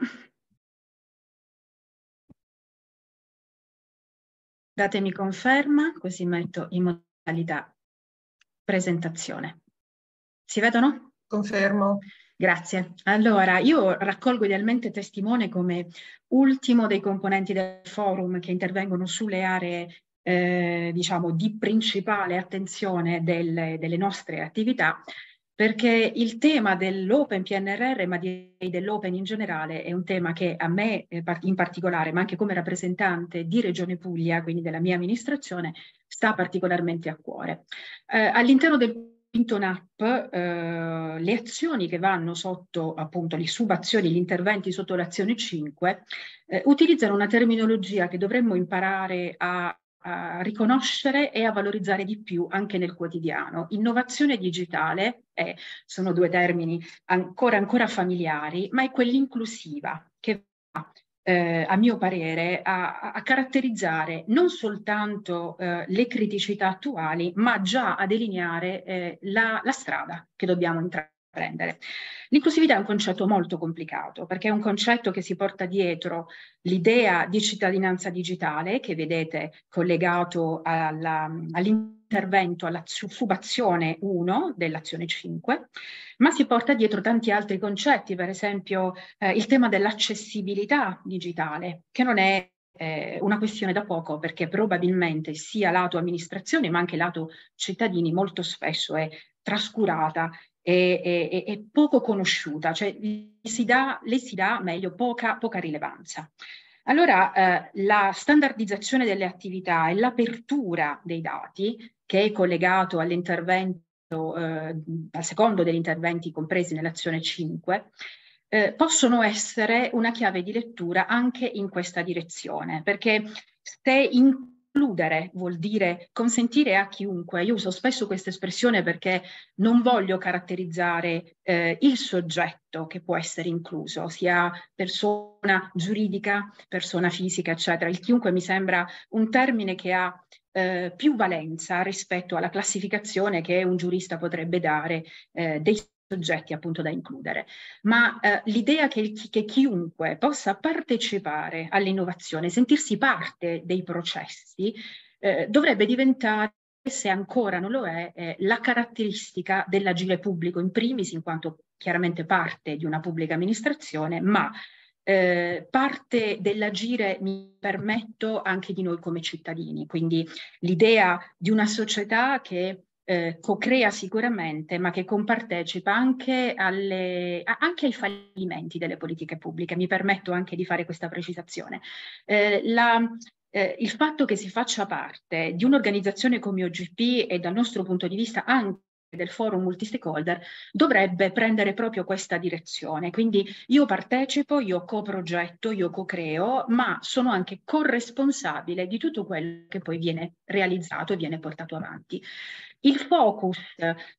Datemi conferma, così metto in modalità presentazione. Si vedono? Confermo. Grazie. Allora, io raccolgo idealmente testimone come ultimo dei componenti del forum che intervengono sulle aree eh, diciamo, di principale attenzione del, delle nostre attività perché il tema dell'open PNRR, ma direi dell'open in generale, è un tema che a me eh, in particolare, ma anche come rappresentante di Regione Puglia, quindi della mia amministrazione, sta particolarmente a cuore. Eh, all'interno del Pinton Up eh, le azioni che vanno sotto appunto le subazioni, gli interventi sotto l'azione 5 eh, utilizzano una terminologia che dovremmo imparare a a riconoscere e a valorizzare di più anche nel quotidiano. Innovazione digitale è, sono due termini ancora, ancora familiari, ma è quell'inclusiva che va eh, a mio parere, a, a caratterizzare non soltanto eh, le criticità attuali, ma già a delineare eh, la, la strada che dobbiamo intraprendere prendere. L'inclusività è un concetto molto complicato perché è un concetto che si porta dietro l'idea di cittadinanza digitale che vedete collegato alla, all'intervento, alla subazione 1 dell'azione 5, ma si porta dietro tanti altri concetti, per esempio eh, il tema dell'accessibilità digitale, che non è eh, una questione da poco perché probabilmente sia lato amministrazione ma anche lato cittadini molto spesso è trascurata è, è, è poco conosciuta, cioè si dà, le si dà, meglio, poca, poca rilevanza. Allora, eh, la standardizzazione delle attività e l'apertura dei dati, che è collegato all'intervento, eh, al secondo degli interventi compresi nell'azione 5, eh, possono essere una chiave di lettura anche in questa direzione, perché se in includere vuol dire consentire a chiunque, io uso spesso questa espressione perché non voglio caratterizzare eh, il soggetto che può essere incluso, sia persona giuridica, persona fisica, eccetera. Il chiunque mi sembra un termine che ha eh, più valenza rispetto alla classificazione che un giurista potrebbe dare eh, dei soggetti appunto da includere, ma eh, l'idea che, che, chiunque possa partecipare all'innovazione, sentirsi parte dei processi, eh, dovrebbe diventare se ancora non lo è, eh, la caratteristica dell'agire pubblico in primis, in quanto chiaramente parte di una pubblica amministrazione, ma eh, parte dell'agire mi permetto anche di noi come cittadini. Quindi l'idea di una società che eh, co-crea sicuramente, ma che compartecipa anche, alle, anche, ai fallimenti delle politiche pubbliche. Mi permetto anche di fare questa precisazione. Eh, la, eh, il fatto che si faccia parte di un'organizzazione come OGP e dal nostro punto di vista anche del forum multi-stakeholder dovrebbe prendere proprio questa direzione. Quindi io partecipo, io coprogetto, io co-creo, ma sono anche corresponsabile di tutto quello che poi viene realizzato e viene portato avanti. Il focus,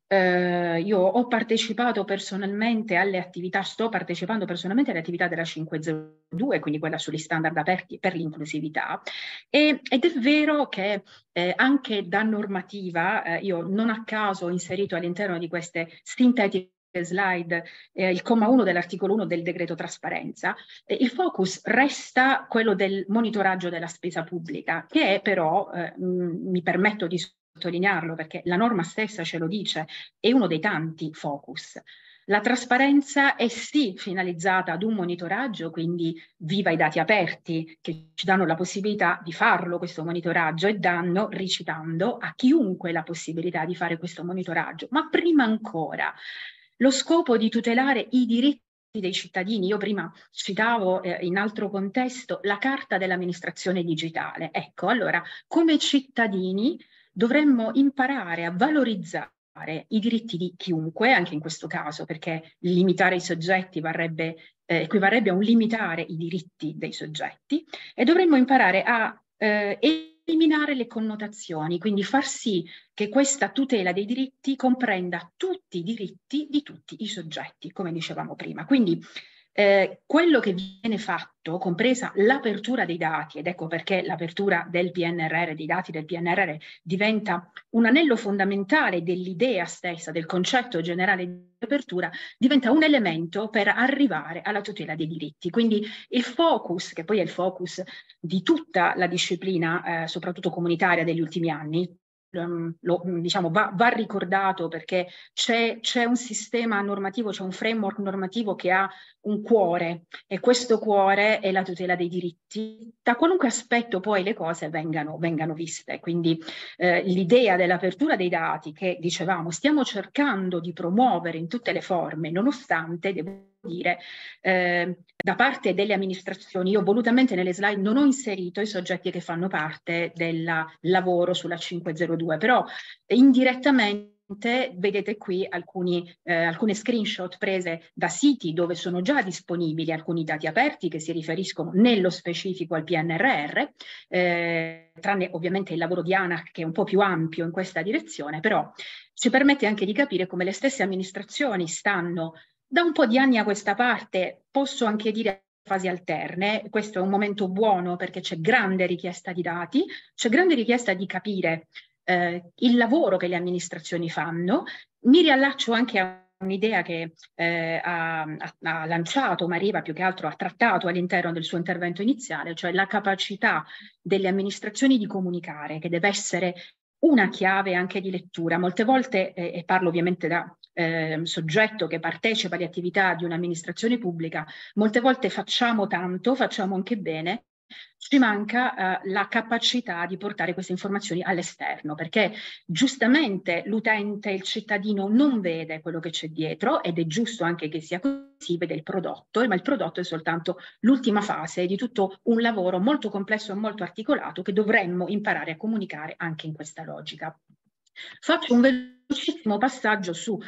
eh, io ho partecipato personalmente alle attività, sto partecipando personalmente alle attività della 502, quindi quella sugli standard aperti per l'inclusività, e, ed è vero che eh, anche da normativa, eh, io non a caso ho inserito all'interno di queste sintetiche slide eh, il comma 1 dell'articolo 1 del decreto trasparenza, eh, il focus resta quello del monitoraggio della spesa pubblica, che è però, eh, mh, mi permetto di sottolinearlo perché la norma stessa ce lo dice, è uno dei tanti focus. La trasparenza è sì finalizzata ad un monitoraggio, quindi viva i dati aperti che ci danno la possibilità di farlo questo monitoraggio e danno, ricitando, a chiunque la possibilità di fare questo monitoraggio. Ma prima ancora, lo scopo di tutelare i diritti dei cittadini. Io prima citavo eh, in altro contesto la carta dell'amministrazione digitale. Ecco, allora, come cittadini dovremmo imparare a valorizzare i diritti di chiunque, anche in questo caso, perché limitare i soggetti varrebbe, eh, equivarrebbe a un limitare i diritti dei soggetti, e dovremmo imparare a eh, eliminare le connotazioni, quindi far sì che questa tutela dei diritti comprenda tutti i diritti di tutti i soggetti, come dicevamo prima. Quindi eh, quello che viene fatto, compresa l'apertura dei dati, ed ecco perché l'apertura del PNRR, dei dati del PNRR, diventa un anello fondamentale dell'idea stessa, del concetto generale di apertura, diventa un elemento per arrivare alla tutela dei diritti. Quindi il focus, che poi è il focus di tutta la disciplina, eh, soprattutto comunitaria degli ultimi anni, Ehm, lo, diciamo, va, va, ricordato perché c'è, c'è un sistema normativo, c'è un framework normativo che ha un cuore e questo cuore è la tutela dei diritti, da qualunque aspetto poi le cose vengano, vengano viste. Quindi eh, l'idea dell'apertura dei dati che dicevamo stiamo cercando di promuovere in tutte le forme, nonostante debbano dire, eh, da parte delle amministrazioni, io volutamente nelle slide non ho inserito i soggetti che fanno parte del lavoro sulla 502, però indirettamente vedete qui alcuni, eh, alcune screenshot prese da siti dove sono già disponibili alcuni dati aperti che si riferiscono nello specifico al PNRR, eh, tranne ovviamente il lavoro di ANAC che è un po' più ampio in questa direzione, però ci permette anche di capire come le stesse amministrazioni stanno da un po' di anni a questa parte, posso anche dire fasi alterne, questo è un momento buono perché c'è grande richiesta di dati, c'è grande richiesta di capire eh, il lavoro che le amministrazioni fanno. Mi riallaccio anche a un'idea che eh, ha, ha, lanciato Mariva, più che altro ha trattato all'interno del suo intervento iniziale, cioè la capacità delle amministrazioni di comunicare, che deve essere una chiave anche di lettura. Molte volte, eh, e parlo ovviamente da eh, soggetto che partecipa alle attività di un'amministrazione pubblica, molte volte facciamo tanto, facciamo anche bene, ci manca eh, la capacità di portare queste informazioni all'esterno, perché giustamente l'utente, il cittadino non vede quello che c'è dietro ed è giusto anche che sia così, vede il prodotto, ma il prodotto è soltanto l'ultima fase di tutto un lavoro molto complesso e molto articolato che dovremmo imparare a comunicare anche in questa logica. Faccio un veloce velocissimo passaggio su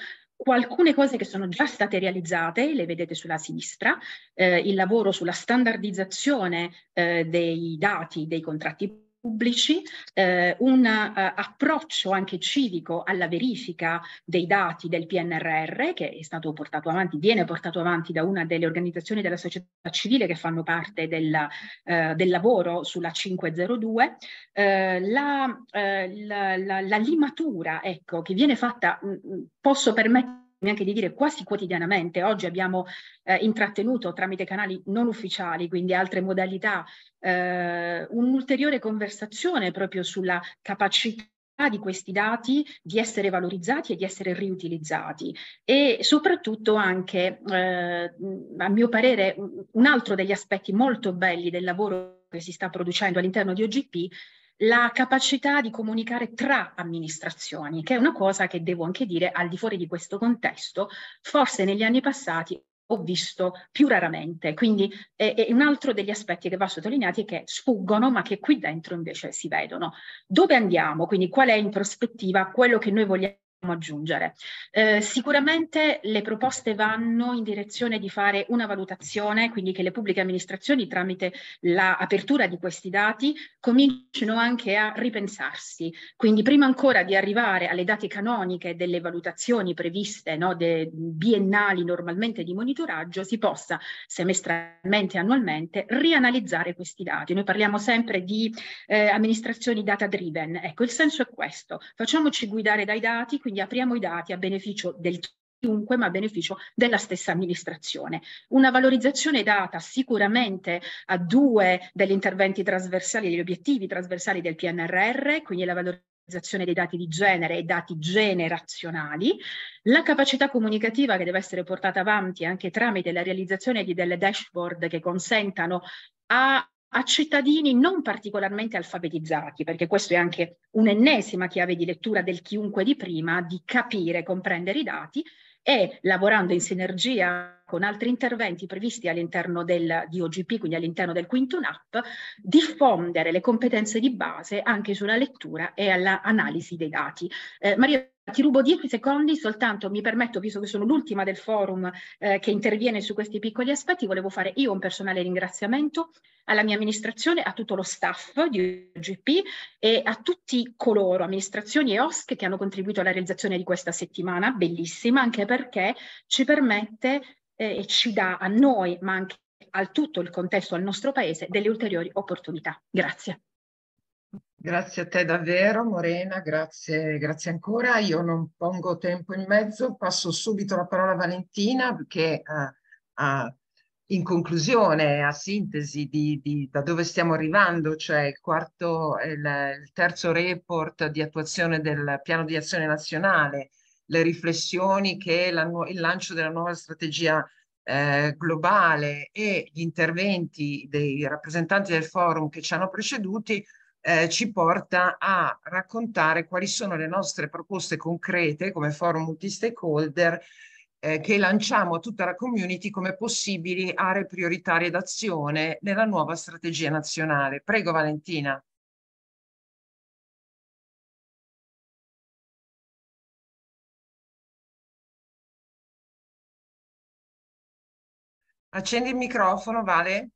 alcune cose che sono già state realizzate, le vedete sulla sinistra, eh, il lavoro sulla standardizzazione eh, dei dati dei contratti pubblici, eh, un uh, approccio anche civico alla verifica dei dati del PNRR che è stato portato avanti, viene portato avanti da una delle organizzazioni della società civile che fanno parte della, uh, eh, del lavoro sulla 502, uh, eh, la, la, la, la, limatura ecco, che viene fatta, mh, mm, mm, posso permettere neanche di dire quasi quotidianamente. Oggi abbiamo eh, intrattenuto tramite canali non ufficiali, quindi altre modalità, eh, un'ulteriore conversazione proprio sulla capacità di questi dati di essere valorizzati e di essere riutilizzati e soprattutto anche, eh, a mio parere, un altro degli aspetti molto belli del lavoro che si sta producendo all'interno di OGP la capacità di comunicare tra amministrazioni, che è una cosa che devo anche dire al di fuori di questo contesto, forse negli anni passati ho visto più raramente. Quindi è, è, un altro degli aspetti che va sottolineati che sfuggono, ma che qui dentro invece si vedono. Dove andiamo? Quindi qual è in prospettiva quello che noi vogliamo aggiungere. Eh, sicuramente le proposte vanno in direzione di fare una valutazione, quindi che le pubbliche amministrazioni tramite l'apertura di questi dati cominciano anche a ripensarsi. Quindi prima ancora di arrivare alle date canoniche delle valutazioni previste no, de, biennali normalmente di monitoraggio, si possa semestralmente e annualmente rianalizzare questi dati. Noi parliamo sempre di eh, amministrazioni data driven. Ecco, il senso è questo. Facciamoci guidare dai dati quindi apriamo i dati a beneficio del chiunque, ma a beneficio della stessa amministrazione. Una valorizzazione data sicuramente a due degli interventi trasversali, degli obiettivi trasversali del PNRR, quindi la valorizzazione dei dati di genere e dati generazionali, la capacità comunicativa che deve essere portata avanti anche tramite la realizzazione di delle dashboard che consentano a a cittadini non particolarmente alfabetizzati, perché questa è anche un'ennesima chiave di lettura del chiunque di prima, di capire, comprendere i dati e lavorando in sinergia con altri interventi previsti all'interno del DOGP, quindi all'interno del Quinto NAP, diffondere le competenze di base anche sulla lettura e all'analisi dei dati. Eh, Maria ti rubo 10 secondi, soltanto mi permetto, visto che sono l'ultima del forum eh, che interviene su questi piccoli aspetti, volevo fare io un personale ringraziamento alla mia amministrazione, a tutto lo staff di UGP e a tutti coloro, amministrazioni e OSC che hanno contribuito alla realizzazione di questa settimana, bellissima, anche perché ci permette eh, e ci dà a noi, ma anche al tutto il contesto, al nostro paese, delle ulteriori opportunità. Grazie. Grazie a te davvero Morena, grazie, grazie, ancora. Io non pongo tempo in mezzo, passo subito la parola a Valentina che uh, uh, in conclusione, a sintesi di, di, da dove stiamo arrivando, cioè il, quarto, il, il terzo report di attuazione del piano di azione nazionale, le riflessioni che la, il lancio della nuova strategia eh, globale e gli interventi dei rappresentanti del forum che ci hanno preceduti eh, ci porta a raccontare quali sono le nostre proposte concrete come forum multi-stakeholder eh, che lanciamo a tutta la community come possibili aree prioritarie d'azione nella nuova strategia nazionale. Prego Valentina. Accendi il microfono, Vale.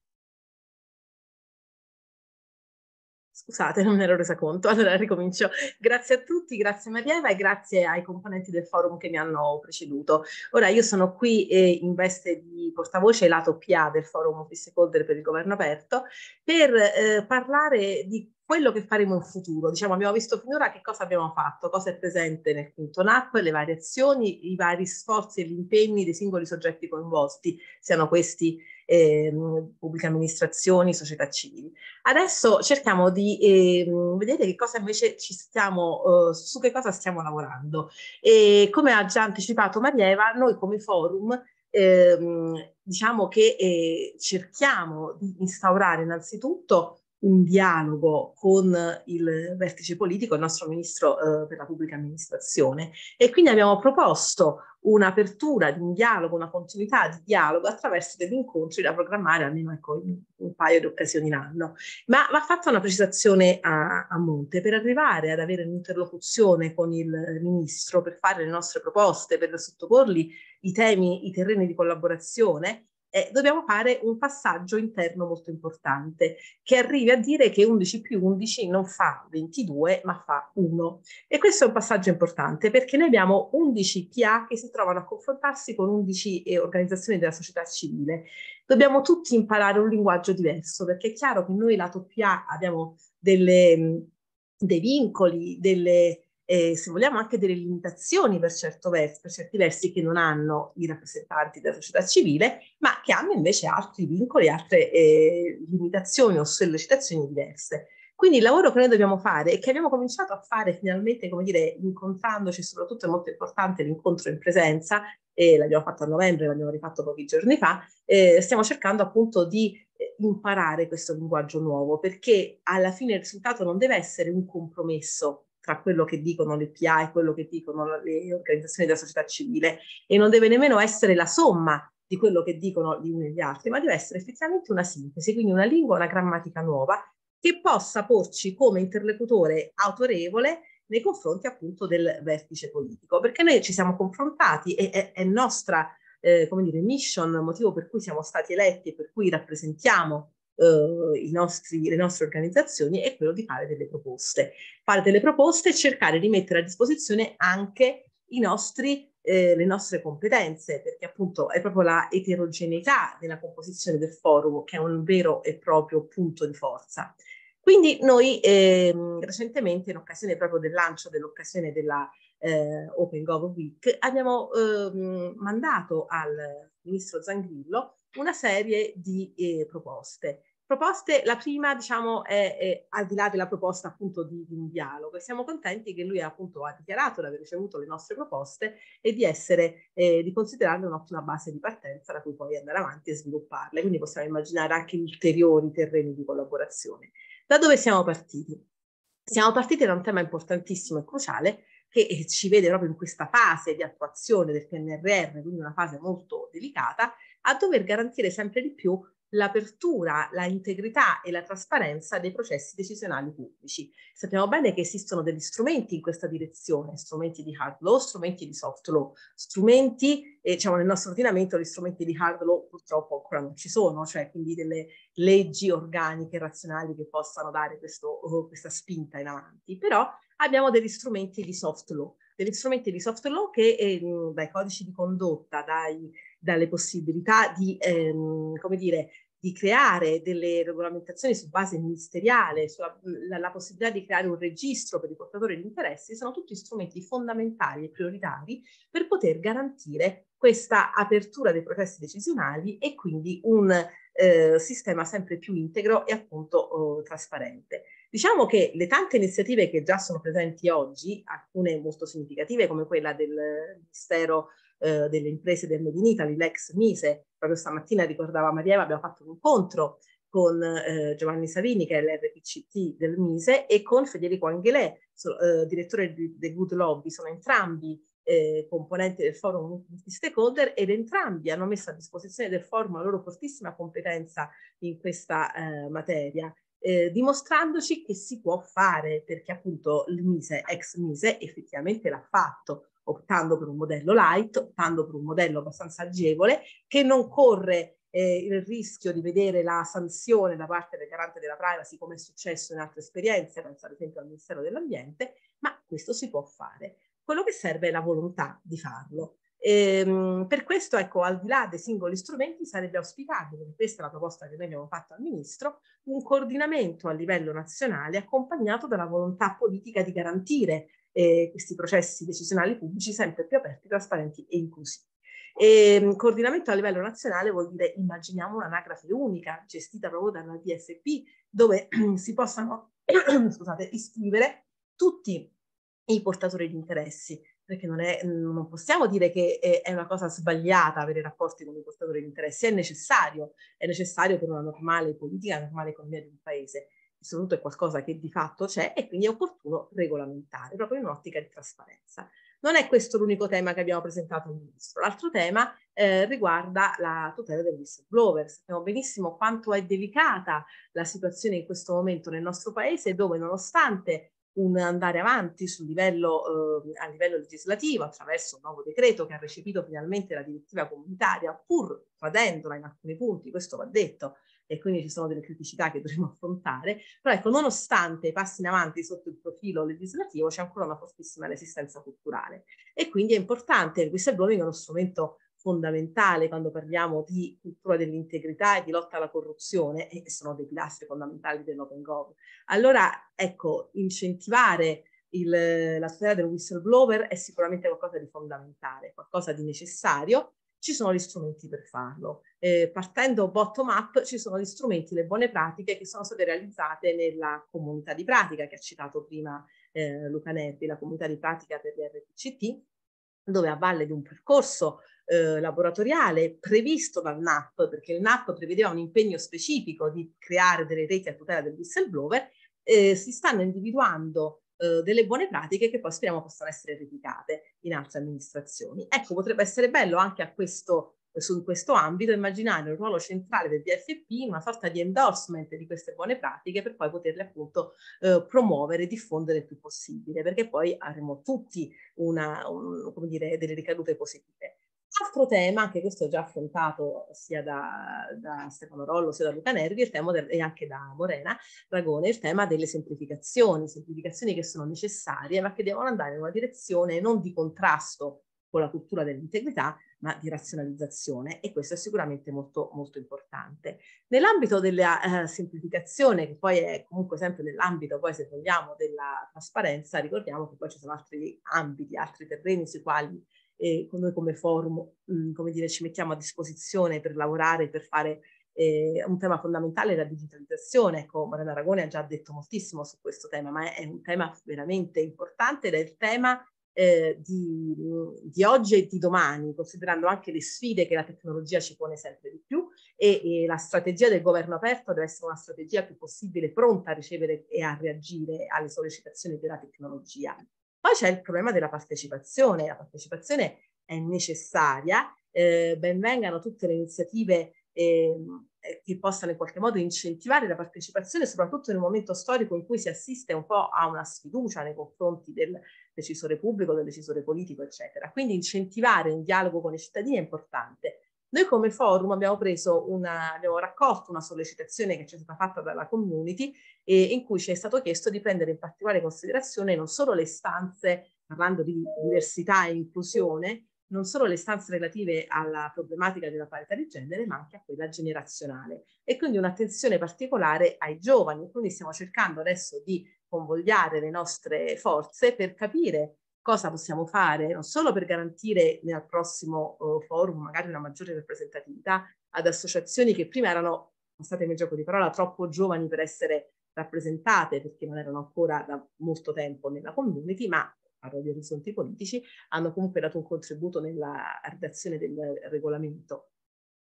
Scusate, non me ero resa conto, allora ricomincio. Grazie a tutti, grazie Marieva e grazie ai componenti del forum che mi hanno preceduto. Ora io sono qui eh, in veste di portavoce lato PA del forum Office Holder per il governo aperto per eh, parlare di quello che faremo in futuro. Diciamo, abbiamo visto finora che cosa abbiamo fatto, cosa è presente nel quinto NAP, le varie azioni, i vari sforzi e gli impegni dei singoli soggetti coinvolti, siano questi eh, pubbliche amministrazioni, società civili. Adesso cerchiamo di eh, vedere che cosa invece ci stiamo, eh, su che cosa stiamo lavorando. E come ha già anticipato Marieva, noi come forum ehm, diciamo che eh, cerchiamo di instaurare innanzitutto un dialogo con il vertice politico, il nostro ministro eh, per la pubblica amministrazione e quindi abbiamo proposto un'apertura di un dialogo, una continuità di dialogo attraverso degli incontri da programmare almeno ecco, in un paio di occasioni l'anno. Ma va fatta una precisazione a, a monte per arrivare ad avere un'interlocuzione con il ministro, per fare le nostre proposte, per sottoporgli i temi, i terreni di collaborazione eh, dobbiamo fare un passaggio interno molto importante che arrivi a dire che 11 più 11 non fa 22 ma fa 1. E questo è un passaggio importante perché noi abbiamo 11 PA che si trovano a confrontarsi con 11 eh, organizzazioni della società civile. Dobbiamo tutti imparare un linguaggio diverso perché è chiaro che noi lato PA abbiamo delle, dei vincoli, delle eh, se vogliamo anche delle limitazioni per, certo verso, per, certi versi che non hanno i rappresentanti della società civile, ma che hanno invece altri vincoli, altre eh, limitazioni o sollecitazioni diverse. Quindi il lavoro che noi dobbiamo fare e che abbiamo cominciato a fare finalmente, come dire, incontrandoci, soprattutto è molto importante l'incontro in presenza, e l'abbiamo fatto a novembre, l'abbiamo rifatto pochi giorni fa, eh, stiamo cercando appunto di eh, imparare questo linguaggio nuovo, perché alla fine il risultato non deve essere un compromesso tra quello che dicono le PA e quello che dicono le organizzazioni della società civile e non deve nemmeno essere la somma di quello che dicono gli uni e gli altri, ma deve essere effettivamente una sintesi, quindi una lingua, una grammatica nuova che possa porci come interlocutore autorevole nei confronti appunto del vertice politico, perché noi ci siamo confrontati e è, è nostra, eh, come dire, mission, motivo per cui siamo stati eletti e per cui rappresentiamo eh, nostri, le nostre organizzazioni è quello di fare delle proposte. Fare delle proposte e cercare di mettere a disposizione anche i nostri, eh, le nostre competenze, perché appunto è proprio la eterogeneità della composizione del forum che è un vero e proprio punto di forza. Quindi noi ehm, recentemente, in occasione proprio del lancio dell'occasione della eh, Open Gov Week, abbiamo ehm, mandato al ministro Zangrillo una serie di eh, proposte proposte, la prima diciamo è, è al di là della proposta appunto di, di, un dialogo e siamo contenti che lui appunto ha dichiarato di aver ricevuto le nostre proposte e di essere, eh, di considerarle un'ottima base di partenza da cui poi andare avanti e svilupparle, quindi possiamo immaginare anche ulteriori terreni di collaborazione. Da dove siamo partiti? Siamo partiti da un tema importantissimo e cruciale che eh, ci vede proprio in questa fase di attuazione del PNRR, quindi una fase molto delicata, a dover garantire sempre di più l'apertura, la integrità e la trasparenza dei processi decisionali pubblici. Sappiamo bene che esistono degli strumenti in questa direzione, strumenti di hard law, strumenti di soft law, strumenti, eh, diciamo nel nostro ordinamento gli strumenti di hard law purtroppo ancora non ci sono, cioè quindi delle leggi organiche, razionali che possano dare questo, oh, questa spinta in avanti, però abbiamo degli strumenti di soft law, degli strumenti di soft law che eh, dai codici di condotta, dai dalle possibilità di, ehm, come dire, di creare delle regolamentazioni su base ministeriale, sulla la, la possibilità di creare un registro per i portatori di interessi, sono tutti strumenti fondamentali e prioritari per poter garantire questa apertura dei processi decisionali e quindi un eh, sistema sempre più integro e appunto eh, trasparente. Diciamo che le tante iniziative che già sono presenti oggi, alcune molto significative come quella del Ministero eh, delle imprese del Made in Italy, l'ex Mise. Proprio stamattina ricordava Maria Eva, abbiamo fatto un incontro con eh, Giovanni Savini, che è l'RPCT del Mise, e con Federico Anghelè, so, eh, direttore di The Good Lobby. Sono entrambi eh, componenti del forum di stakeholder ed entrambi hanno messo a disposizione del forum la loro fortissima competenza in questa eh, materia. Eh, dimostrandoci che si può fare perché appunto il Mise, ex Mise, effettivamente l'ha fatto optando per un modello light, optando per un modello abbastanza agevole, che non corre eh, il rischio di vedere la sanzione da parte del garante della privacy come è successo in altre esperienze, penso ad esempio al Ministero dell'Ambiente, ma questo si può fare. Quello che serve è la volontà di farlo. Ehm, per questo, ecco, al di là dei singoli strumenti, sarebbe auspicabile, questa è la proposta che noi abbiamo fatto al Ministro, un coordinamento a livello nazionale accompagnato dalla volontà politica di garantire eh, questi processi decisionali pubblici sempre più aperti, trasparenti e inclusivi. E, mm, coordinamento a livello nazionale vuol dire immaginiamo un'anagrafe unica gestita proprio dalla DFP dove si possano scusate, iscrivere tutti i portatori di interessi, perché non, è, mm, non, possiamo dire che eh, è una cosa sbagliata avere rapporti con i portatori di interessi, è necessario, è necessario per una normale politica, una normale economia di un paese. Soprattutto è qualcosa che di fatto c'è e quindi è opportuno regolamentare proprio in un'ottica di trasparenza. Non è questo l'unico tema che abbiamo presentato al Ministro. L'altro tema eh, riguarda la tutela dei whistleblowers. Sappiamo benissimo quanto è delicata la situazione in questo momento nel nostro Paese dove nonostante un andare avanti livello, eh, a livello legislativo attraverso un nuovo decreto che ha recepito finalmente la direttiva comunitaria, pur tradendola in alcuni punti, questo va detto, e quindi ci sono delle criticità che dovremmo affrontare, però ecco, nonostante i passi in avanti sotto il profilo legislativo c'è ancora una fortissima resistenza culturale e quindi è importante, il whistleblowing è uno strumento fondamentale quando parliamo di cultura dell'integrità e di lotta alla corruzione e sono dei pilastri fondamentali dell'open gov. Allora, ecco, incentivare il, la tutela del whistleblower è sicuramente qualcosa di fondamentale, qualcosa di necessario ci sono gli strumenti per farlo. Eh, partendo bottom up ci sono gli strumenti, le buone pratiche che sono state realizzate nella comunità di pratica che ha citato prima eh, Luca Nerbi, la comunità di pratica per RPCT, dove a valle di un percorso eh, laboratoriale previsto dal NAP, perché il NAP prevedeva un impegno specifico di creare delle reti a tutela del whistleblower, eh, si stanno individuando eh, delle buone pratiche che poi speriamo possano essere replicate in altre amministrazioni. Ecco, potrebbe essere bello anche a questo su questo ambito immaginare un ruolo centrale del DFP, una sorta di endorsement di queste buone pratiche per poi poterle appunto eh, promuovere e diffondere il più possibile, perché poi avremo tutti una, un, come dire, delle ricadute positive. Altro tema, anche questo già affrontato sia da, da Stefano Rollo sia da Luca Nervi, del, e anche da Morena Ragone, il tema delle semplificazioni, semplificazioni che sono necessarie ma che devono andare in una direzione non di contrasto con la cultura dell'integrità, ma di razionalizzazione e questo è sicuramente molto, molto importante. Nell'ambito della eh, semplificazione, che poi è comunque sempre nell'ambito, poi se vogliamo, della trasparenza, ricordiamo che poi ci sono altri ambiti, altri terreni sui quali e noi come forum, mm, come dire, ci mettiamo a disposizione per lavorare, per fare eh, un tema fondamentale è la digitalizzazione. Ecco, Mariana Aragone ha già detto moltissimo su questo tema, ma è, è un tema veramente importante ed è il tema eh, di, di, oggi e di domani, considerando anche le sfide che la tecnologia ci pone sempre di più e, e la strategia del governo aperto deve essere una strategia più possibile pronta a ricevere e a reagire alle sollecitazioni della tecnologia. Poi c'è il problema della partecipazione, la partecipazione è necessaria, eh, benvengano tutte le iniziative ehm, eh, che possano in qualche modo incentivare la partecipazione, soprattutto in un momento storico in cui si assiste un po' a una sfiducia nei confronti del decisore pubblico, del decisore politico, eccetera. Quindi incentivare un dialogo con i cittadini è importante. Noi come forum abbiamo, una, abbiamo raccolto una sollecitazione che ci è stata fatta dalla community e in cui ci è stato chiesto di prendere in particolare considerazione non solo le stanze, parlando di diversità e inclusione, non solo le stanze relative alla problematica della parità di genere, ma anche a quella generazionale. E quindi un'attenzione particolare ai giovani. Quindi stiamo cercando adesso di convogliare le nostre forze per capire cosa possiamo fare, non solo per garantire nel prossimo uh, forum magari una maggiore rappresentatività ad associazioni che prima erano, passatemi il gioco di parola, troppo giovani per essere rappresentate perché non erano ancora da molto tempo nella community, ma parlo di orizzonti politici, hanno comunque dato un contributo nella redazione del regolamento,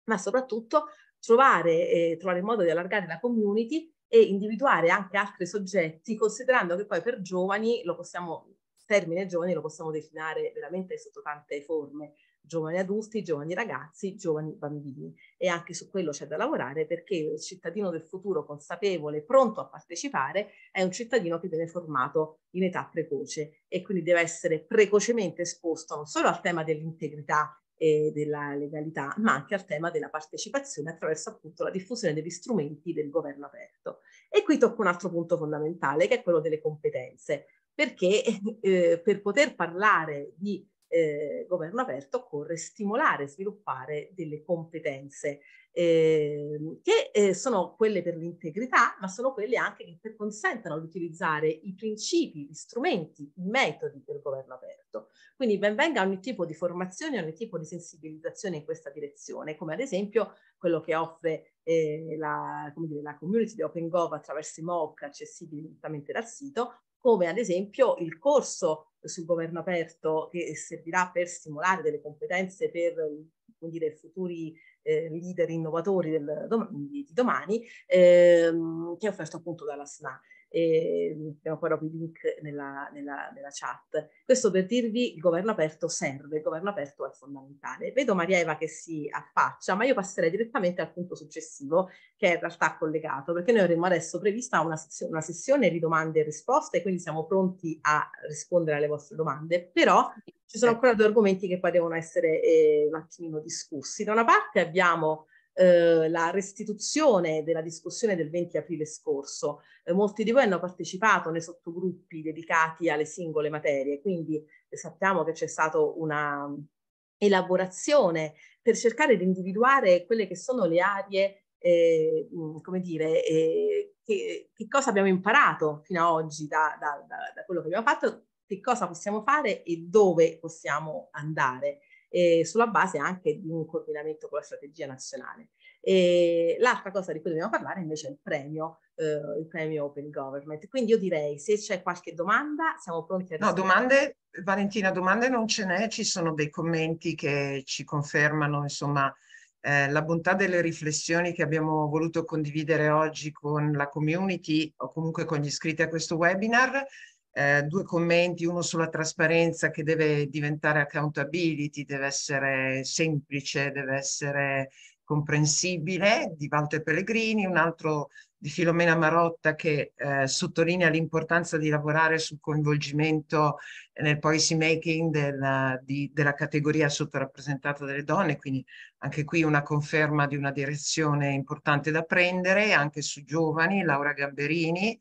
ma soprattutto trovare, eh, trovare il modo di allargare la community e individuare anche altri soggetti, considerando che poi per giovani lo possiamo termine giovani lo possiamo declinare veramente sotto tante forme, giovani adulti, giovani ragazzi, giovani bambini e anche su quello c'è da lavorare perché il cittadino del futuro consapevole, pronto a partecipare, è un cittadino che viene formato in età precoce e quindi deve essere precocemente esposto non solo al tema dell'integrità e della legalità, ma anche al tema della partecipazione attraverso appunto la diffusione degli strumenti del governo aperto. E qui tocca un altro punto fondamentale che è quello delle competenze perché eh, per poter parlare di eh, governo aperto occorre stimolare, sviluppare delle competenze eh, che eh, sono quelle per l'integrità, ma sono quelle anche che consentono di utilizzare i principi, gli strumenti, i metodi del governo aperto. Quindi benvenga ogni tipo di formazione, ogni tipo di sensibilizzazione in questa direzione, come ad esempio quello che offre eh, la, dire, la, community di Open Gov attraverso i MOOC accessibili direttamente dal sito, come ad esempio il corso sul governo aperto che servirà per stimolare delle competenze per quindi dei futuri eh, leader innovatori del, di domani, ehm, che è offerto appunto dalla SNA e ehm, abbiamo poi dopo i link nella, nella, nella, chat. Questo per dirvi il governo aperto serve, il governo aperto è fondamentale. Vedo Maria Eva che si affaccia, ma io passerei direttamente al punto successivo che è in realtà collegato, perché noi avremo adesso prevista una, sessione, una sessione di domande e risposte, quindi siamo pronti a rispondere alle vostre domande, però ci sono ancora due argomenti che poi devono essere eh, un attimino discussi. Da una parte abbiamo eh, la restituzione della discussione del 20 aprile scorso. Eh, molti di voi hanno partecipato nei sottogruppi dedicati alle singole materie, quindi eh, sappiamo che c'è stata una mm, elaborazione per cercare di individuare quelle che sono le aree eh, mm, come dire, eh, che, che, cosa abbiamo imparato fino ad oggi da, da, da, da, quello che abbiamo fatto, che cosa possiamo fare e dove possiamo andare eh, sulla base anche di un coordinamento con la strategia nazionale. E l'altra cosa di cui dobbiamo parlare invece è il premio, eh, il premio Open Government. Quindi io direi se c'è qualche domanda siamo pronti a rispondere. No, domande, Valentina, domande non ce n'è, ci sono dei commenti che ci confermano insomma eh, la bontà delle riflessioni che abbiamo voluto condividere oggi con la community o comunque con gli iscritti a questo webinar eh, due commenti, uno sulla trasparenza che deve diventare accountability, deve essere semplice, deve essere comprensibile, di Walter Pellegrini, un altro di Filomena Marotta che eh, sottolinea l'importanza di lavorare sul coinvolgimento nel policy making della, di, della categoria sottorappresentata delle donne, quindi anche qui una conferma di una direzione importante da prendere, anche su giovani, Laura Gamberini,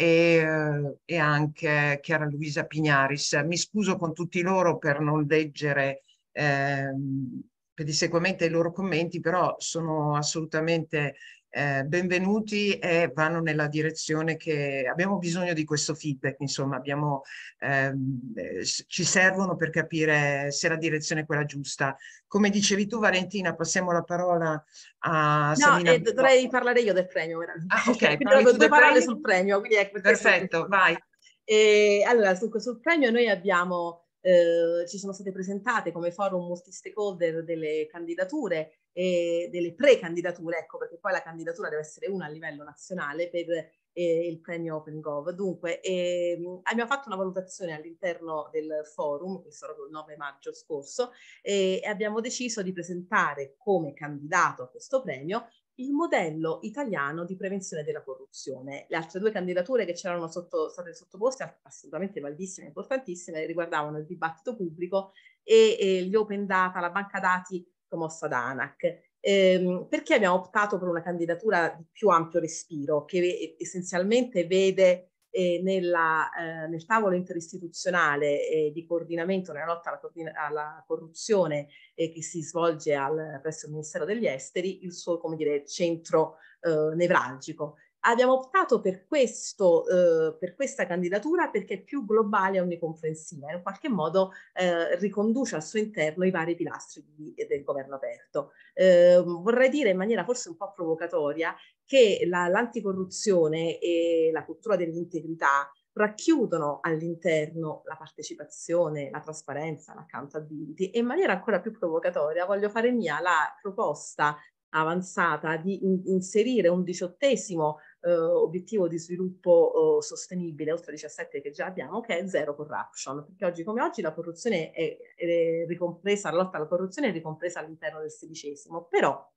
e, e, anche Chiara Luisa Pignaris. Mi scuso con tutti loro per non leggere ehm, pedissequamente i loro commenti, però sono assolutamente eh, benvenuti e vanno nella direzione che abbiamo bisogno di questo feedback, insomma, abbiamo, ehm, eh, ci servono per capire se la direzione è quella giusta. Come dicevi tu Valentina, passiamo la parola a no, Sabina. No, eh, dovrei parlare io del premio. Ah, ok, parli due parole premio? sul premio. Ecco, Perfetto, vai. E, eh, allora, sul, sul premio noi abbiamo eh, ci sono state presentate come forum multi-stakeholder delle candidature e delle pre-candidature, ecco perché poi la candidatura deve essere una a livello nazionale per eh, il premio OpenGov. Dunque, eh, abbiamo fatto una valutazione all'interno del forum, questo proprio il 9 maggio scorso, e abbiamo deciso di presentare come candidato a questo premio il modello italiano di prevenzione della corruzione. Le altre due candidature che c'erano sotto, state sottoposte, assolutamente validissime, importantissime, riguardavano il dibattito pubblico e, e gli open data, la banca dati promossa da ANAC. Ehm, perché abbiamo optato per una candidatura di più ampio respiro che essenzialmente vede eh, nella, eh, nel tavolo interistituzionale eh, di coordinamento nella lotta alla, coordina- alla corruzione eh, che si svolge al, presso il Ministero degli Esteri, il suo come dire, centro eh, nevralgico. Abbiamo optato per, questo, eh, per questa candidatura perché è più globale e onnicomprensiva, in qualche modo eh, riconduce al suo interno i vari pilastri di, del governo aperto. Eh, vorrei dire in maniera forse un po' provocatoria che la, l'anticorruzione e la cultura dell'integrità racchiudono all'interno la partecipazione, la trasparenza, l'accountability e in maniera ancora più provocatoria voglio fare mia la proposta avanzata di in- inserire un diciottesimo eh, obiettivo di sviluppo eh, sostenibile, oltre 17 che già abbiamo, che è zero corruption, perché oggi come oggi la corruzione è, è ricompresa, la lotta alla corruzione è ricompresa all'interno del sedicesimo, però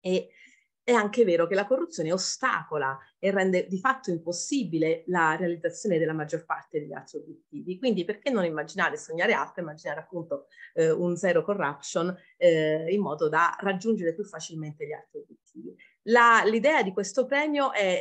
e è anche vero che la corruzione ostacola e rende di fatto impossibile la realizzazione della maggior parte degli altri obiettivi. Quindi perché non immaginare, sognare altro, immaginare appunto eh, un zero corruption eh, in modo da raggiungere più facilmente gli altri obiettivi. l'idea di questo premio è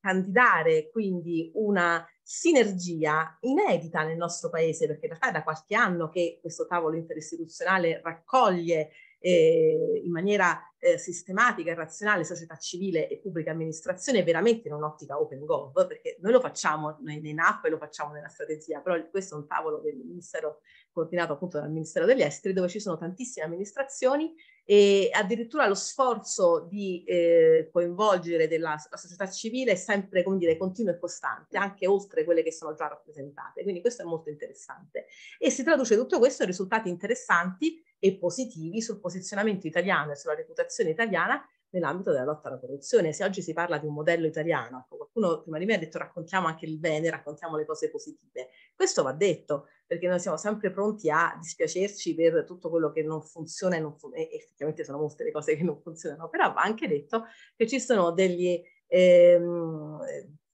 candidare quindi una sinergia inedita nel nostro paese, perché in realtà è da qualche anno che questo tavolo interistituzionale raccoglie eh, in maniera eh, sistematica e razionale società civile e pubblica amministrazione veramente in un'ottica open gov, perché noi lo facciamo nei, nei NAP e lo facciamo nella strategia, però questo è un tavolo del Ministero coordinato appunto dal Ministero degli Esteri, dove ci sono tantissime amministrazioni e addirittura lo sforzo di eh, coinvolgere della, la società civile è sempre, come dire, continuo e costante, anche oltre quelle che sono già rappresentate. Quindi questo è molto interessante. E si traduce tutto questo in risultati interessanti e positivi sul posizionamento italiano e sulla reputazione italiana nell'ambito della lotta alla corruzione. Se oggi si parla di un modello italiano, ecco, qualcuno prima di me ha detto raccontiamo anche il bene, raccontiamo le cose positive. Questo va detto, perché noi siamo sempre pronti a dispiacerci per tutto quello che non funziona e, non fun- e effettivamente sono molte le cose che non funzionano, però va anche detto che ci sono degli... Ehm,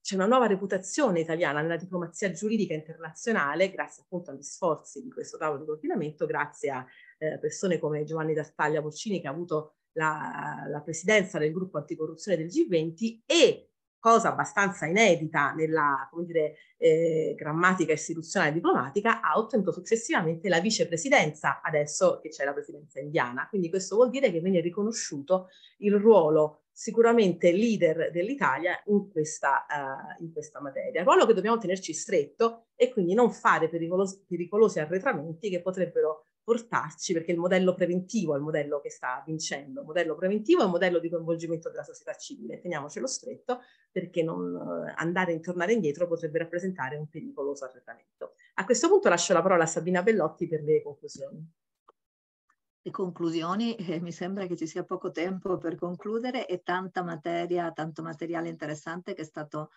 c'è una nuova reputazione italiana nella diplomazia giuridica internazionale, grazie appunto agli sforzi di questo tavolo di coordinamento, grazie a eh, persone come Giovanni D'Astaglia Porcini che ha avuto la, la, presidenza del gruppo anticorruzione del G20 e cosa abbastanza inedita nella dire, eh, grammatica istituzionale diplomatica, ha ottenuto successivamente la vicepresidenza, adesso che c'è la presidenza indiana. Quindi questo vuol dire che viene riconosciuto il ruolo sicuramente leader dell'Italia in questa, uh, in questa materia. Ruolo che dobbiamo tenerci stretto e quindi non fare pericolosi, pericolosi arretramenti che potrebbero portarci, perché il modello preventivo è il modello che sta vincendo, il modello preventivo è un modello di coinvolgimento della società civile, teniamocelo stretto perché non eh, andare e tornare indietro potrebbe rappresentare un pericoloso arretramento. A questo punto lascio la parola a Sabina Bellotti per le conclusioni. Le conclusioni, eh, mi sembra che ci sia poco tempo per concludere e tanta materia, tanto materiale interessante che è stato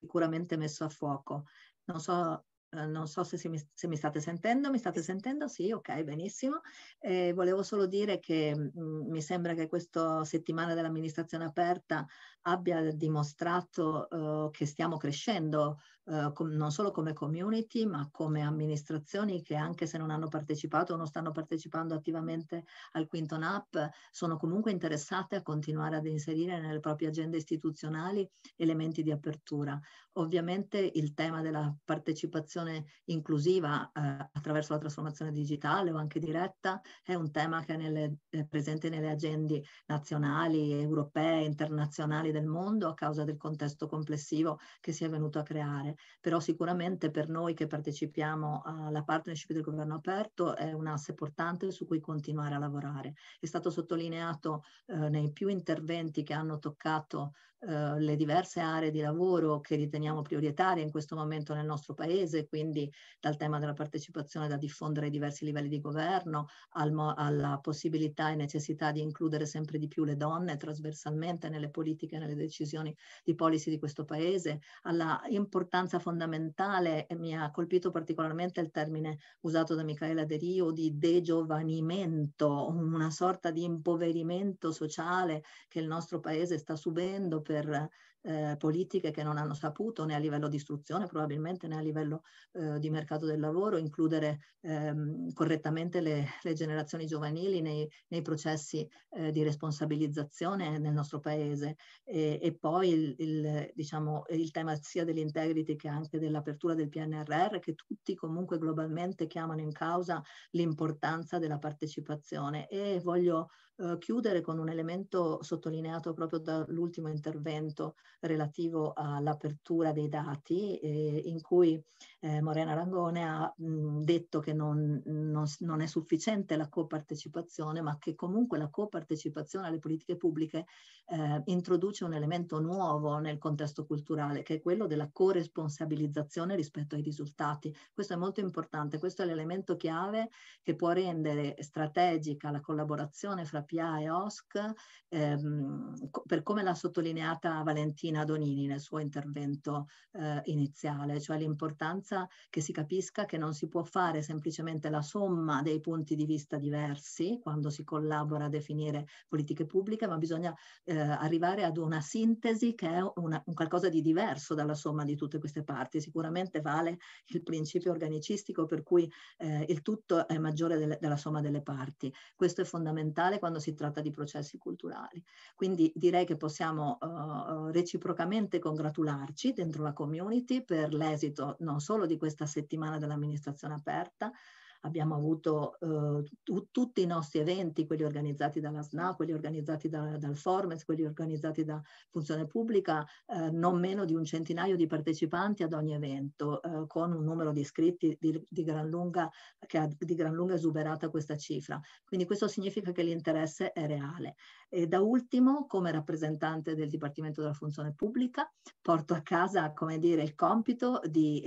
sicuramente messo a fuoco. Non so eh, non so se mi, se, mi, state sentendo, mi state sentendo? Sì, ok, benissimo. Eh, volevo solo dire che mh, mm, mi sembra che questa settimana dell'amministrazione aperta abbia dimostrato eh, che stiamo crescendo eh, com- non solo come community ma come amministrazioni che anche se non hanno partecipato o non stanno partecipando attivamente al quinto NAP sono comunque interessate a continuare ad inserire nelle proprie agende istituzionali elementi di apertura. Ovviamente il tema della partecipazione inclusiva eh, attraverso la trasformazione digitale o anche diretta è un tema che è nelle, presente nelle agende nazionali, europee, internazionali nazionali del mondo a causa del contesto complessivo che si è venuto a creare, però sicuramente per noi che partecipiamo alla partnership del governo aperto è un asse portante su cui continuare a lavorare. È stato sottolineato eh, nei più interventi che hanno toccato eh, le diverse aree di lavoro che riteniamo prioritarie in questo momento nel nostro paese, quindi dal tema della partecipazione da diffondere ai diversi livelli di governo, al alla possibilità e necessità di includere sempre di più le donne trasversalmente nelle politiche e nelle decisioni di policy di questo paese, alla importanza fondamentale, e mi ha colpito particolarmente il termine usato da Michaela De Rio, di degiovanimento, una sorta di impoverimento sociale che il nostro paese sta subendo per eh, politiche che non hanno saputo né a livello di istruzione probabilmente né a livello eh, di mercato del lavoro includere ehm, correttamente le, le, generazioni giovanili nei, nei processi eh, di responsabilizzazione nel nostro paese e, e poi il, il, diciamo, il tema sia dell'integrity che anche dell'apertura del PNRR che tutti comunque globalmente chiamano in causa l'importanza della partecipazione e voglio eh, chiudere con un elemento sottolineato proprio dall'ultimo intervento relativo all'apertura dei dati, eh, in cui eh, Morena Rangone ha mh, detto che non, non, non, è sufficiente la copartecipazione, ma che comunque la copartecipazione alle politiche pubbliche eh, introduce un elemento nuovo nel contesto culturale, che è quello della corresponsabilizzazione rispetto ai risultati. Questo è molto importante, questo è l'elemento chiave che può rendere strategica la collaborazione fra PIA e OSC, ehm, per come l'ha sottolineata Valentina Donini nel suo intervento eh, iniziale, cioè l'importanza differenza, che si capisca che non si può fare semplicemente la somma dei punti di vista diversi quando si collabora a definire politiche pubbliche, ma bisogna eh, arrivare ad una sintesi che è una, un qualcosa di diverso dalla somma di tutte queste parti. Sicuramente vale il principio organicistico per cui eh, il tutto è maggiore delle, della somma delle parti. Questo è fondamentale quando si tratta di processi culturali. Quindi direi che possiamo eh, reciprocamente congratularci dentro la community per l'esito non solo solo di questa settimana dell'amministrazione aperta, abbiamo avuto eh, tu, tutti i nostri eventi, quelli organizzati dalla SNA, quelli organizzati da, dal Formes, quelli organizzati da Funzione Pubblica, eh, non meno di un centinaio di partecipanti ad ogni evento, eh, con un numero di iscritti di, di, gran lunga, che ha di gran lunga esuberata questa cifra. Quindi questo significa che l'interesse è reale. E da ultimo, come rappresentante del Dipartimento della Funzione Pubblica, porto a casa, come dire, il compito di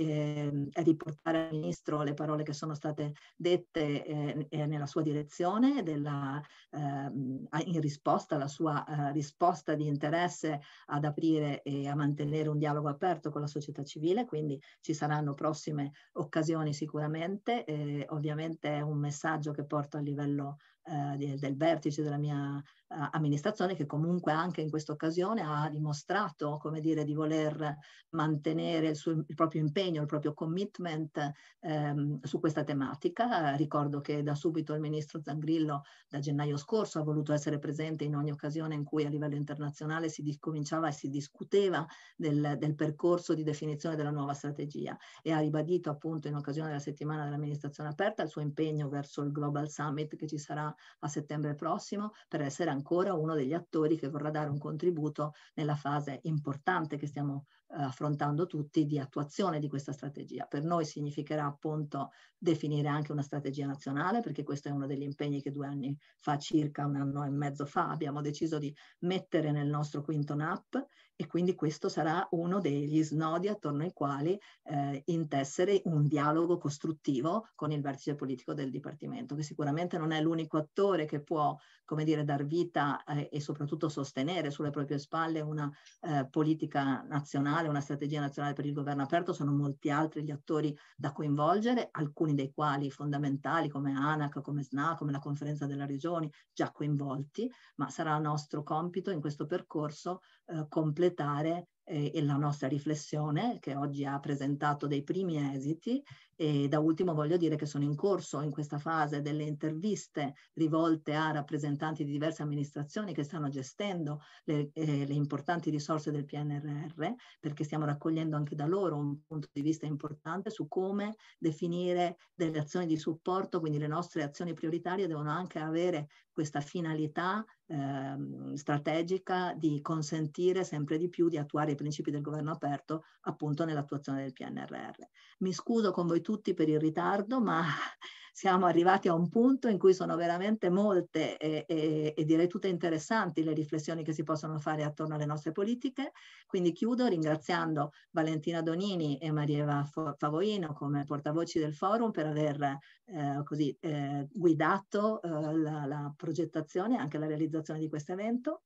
riportare ehm, al Ministro le parole che sono state dette eh, eh, nella sua direzione, della, ehm, in risposta alla sua eh, risposta di interesse ad aprire e a mantenere un dialogo aperto con la società civile, quindi ci saranno prossime occasioni sicuramente. Eh, ovviamente è un messaggio che porto a livello del, del vertice della mia amministrazione che comunque anche in questa occasione ha dimostrato come dire, di voler mantenere il, suo, il proprio impegno, il proprio commitment ehm, su questa tematica. Ricordo che da subito il ministro Zangrillo da gennaio scorso ha voluto essere presente in ogni occasione in cui a livello internazionale si cominciava e si discuteva del, del percorso di definizione della nuova strategia e ha ribadito appunto in occasione della settimana dell'amministrazione aperta il suo impegno verso il Global Summit che ci sarà a settembre prossimo per essere anche ancora uno degli attori che vorrà dare un contributo nella fase importante che stiamo affrontando tutti di attuazione di questa strategia. Per noi significherà appunto definire anche una strategia nazionale, perché questo è uno degli impegni che due anni fa, circa un anno e mezzo fa, abbiamo deciso di mettere nel nostro quinto NAP e quindi questo sarà uno degli snodi attorno ai quali eh, intessere un dialogo costruttivo con il vertice politico del Dipartimento, che sicuramente non è l'unico attore che può, come dire, dar vita eh, e soprattutto sostenere sulle proprie spalle una eh, politica nazionale nazionale, una strategia nazionale per il governo aperto, sono molti altri gli attori da coinvolgere, alcuni dei quali fondamentali come ANAC, come SNA, come la conferenza delle regioni, già coinvolti, ma sarà nostro compito in questo percorso eh, completare eh, la nostra riflessione che oggi ha presentato dei primi esiti e da ultimo voglio dire che sono in corso in questa fase delle interviste rivolte a rappresentanti di diverse amministrazioni che stanno gestendo le, eh, le importanti risorse del PNRR, perché stiamo raccogliendo anche da loro un punto di vista importante su come definire delle azioni di supporto, quindi le nostre azioni prioritarie devono anche avere questa finalità eh, strategica di consentire sempre di più di attuare i principi del governo aperto appunto nell'attuazione del PNRR. Mi scuso con voi tutti per il ritardo, ma siamo arrivati a un punto in cui sono veramente molte e, e, e, direi tutte interessanti le riflessioni che si possono fare attorno alle nostre politiche. Quindi chiudo ringraziando Valentina Donini e Marieva Favoino come portavoci del forum per aver eh, così, eh, guidato eh, la, la progettazione e anche la realizzazione di questo evento.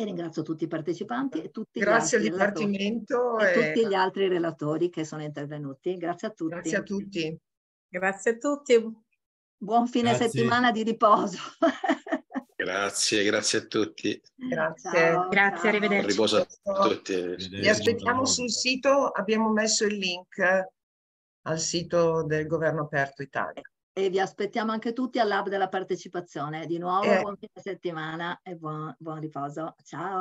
E ringrazio tutti i partecipanti e tutti, Grazie gli, altri relatori, e... E tutti gli altri relatori che sono intervenuti. Grazie a tutti. Grazie a tutti. Grazie a tutti. Buon fine grazie. settimana di riposo. grazie, grazie a tutti. Grazie, ciao, grazie ciao. arrivederci. Buon riposo a tutti. Vi aspettiamo sul sito, abbiamo messo il link al sito del Governo Aperto Italia e vi aspettiamo anche tutti all'Hub della partecipazione. Di nuovo, eh. buon fine settimana e buon, buon riposo. Ciao.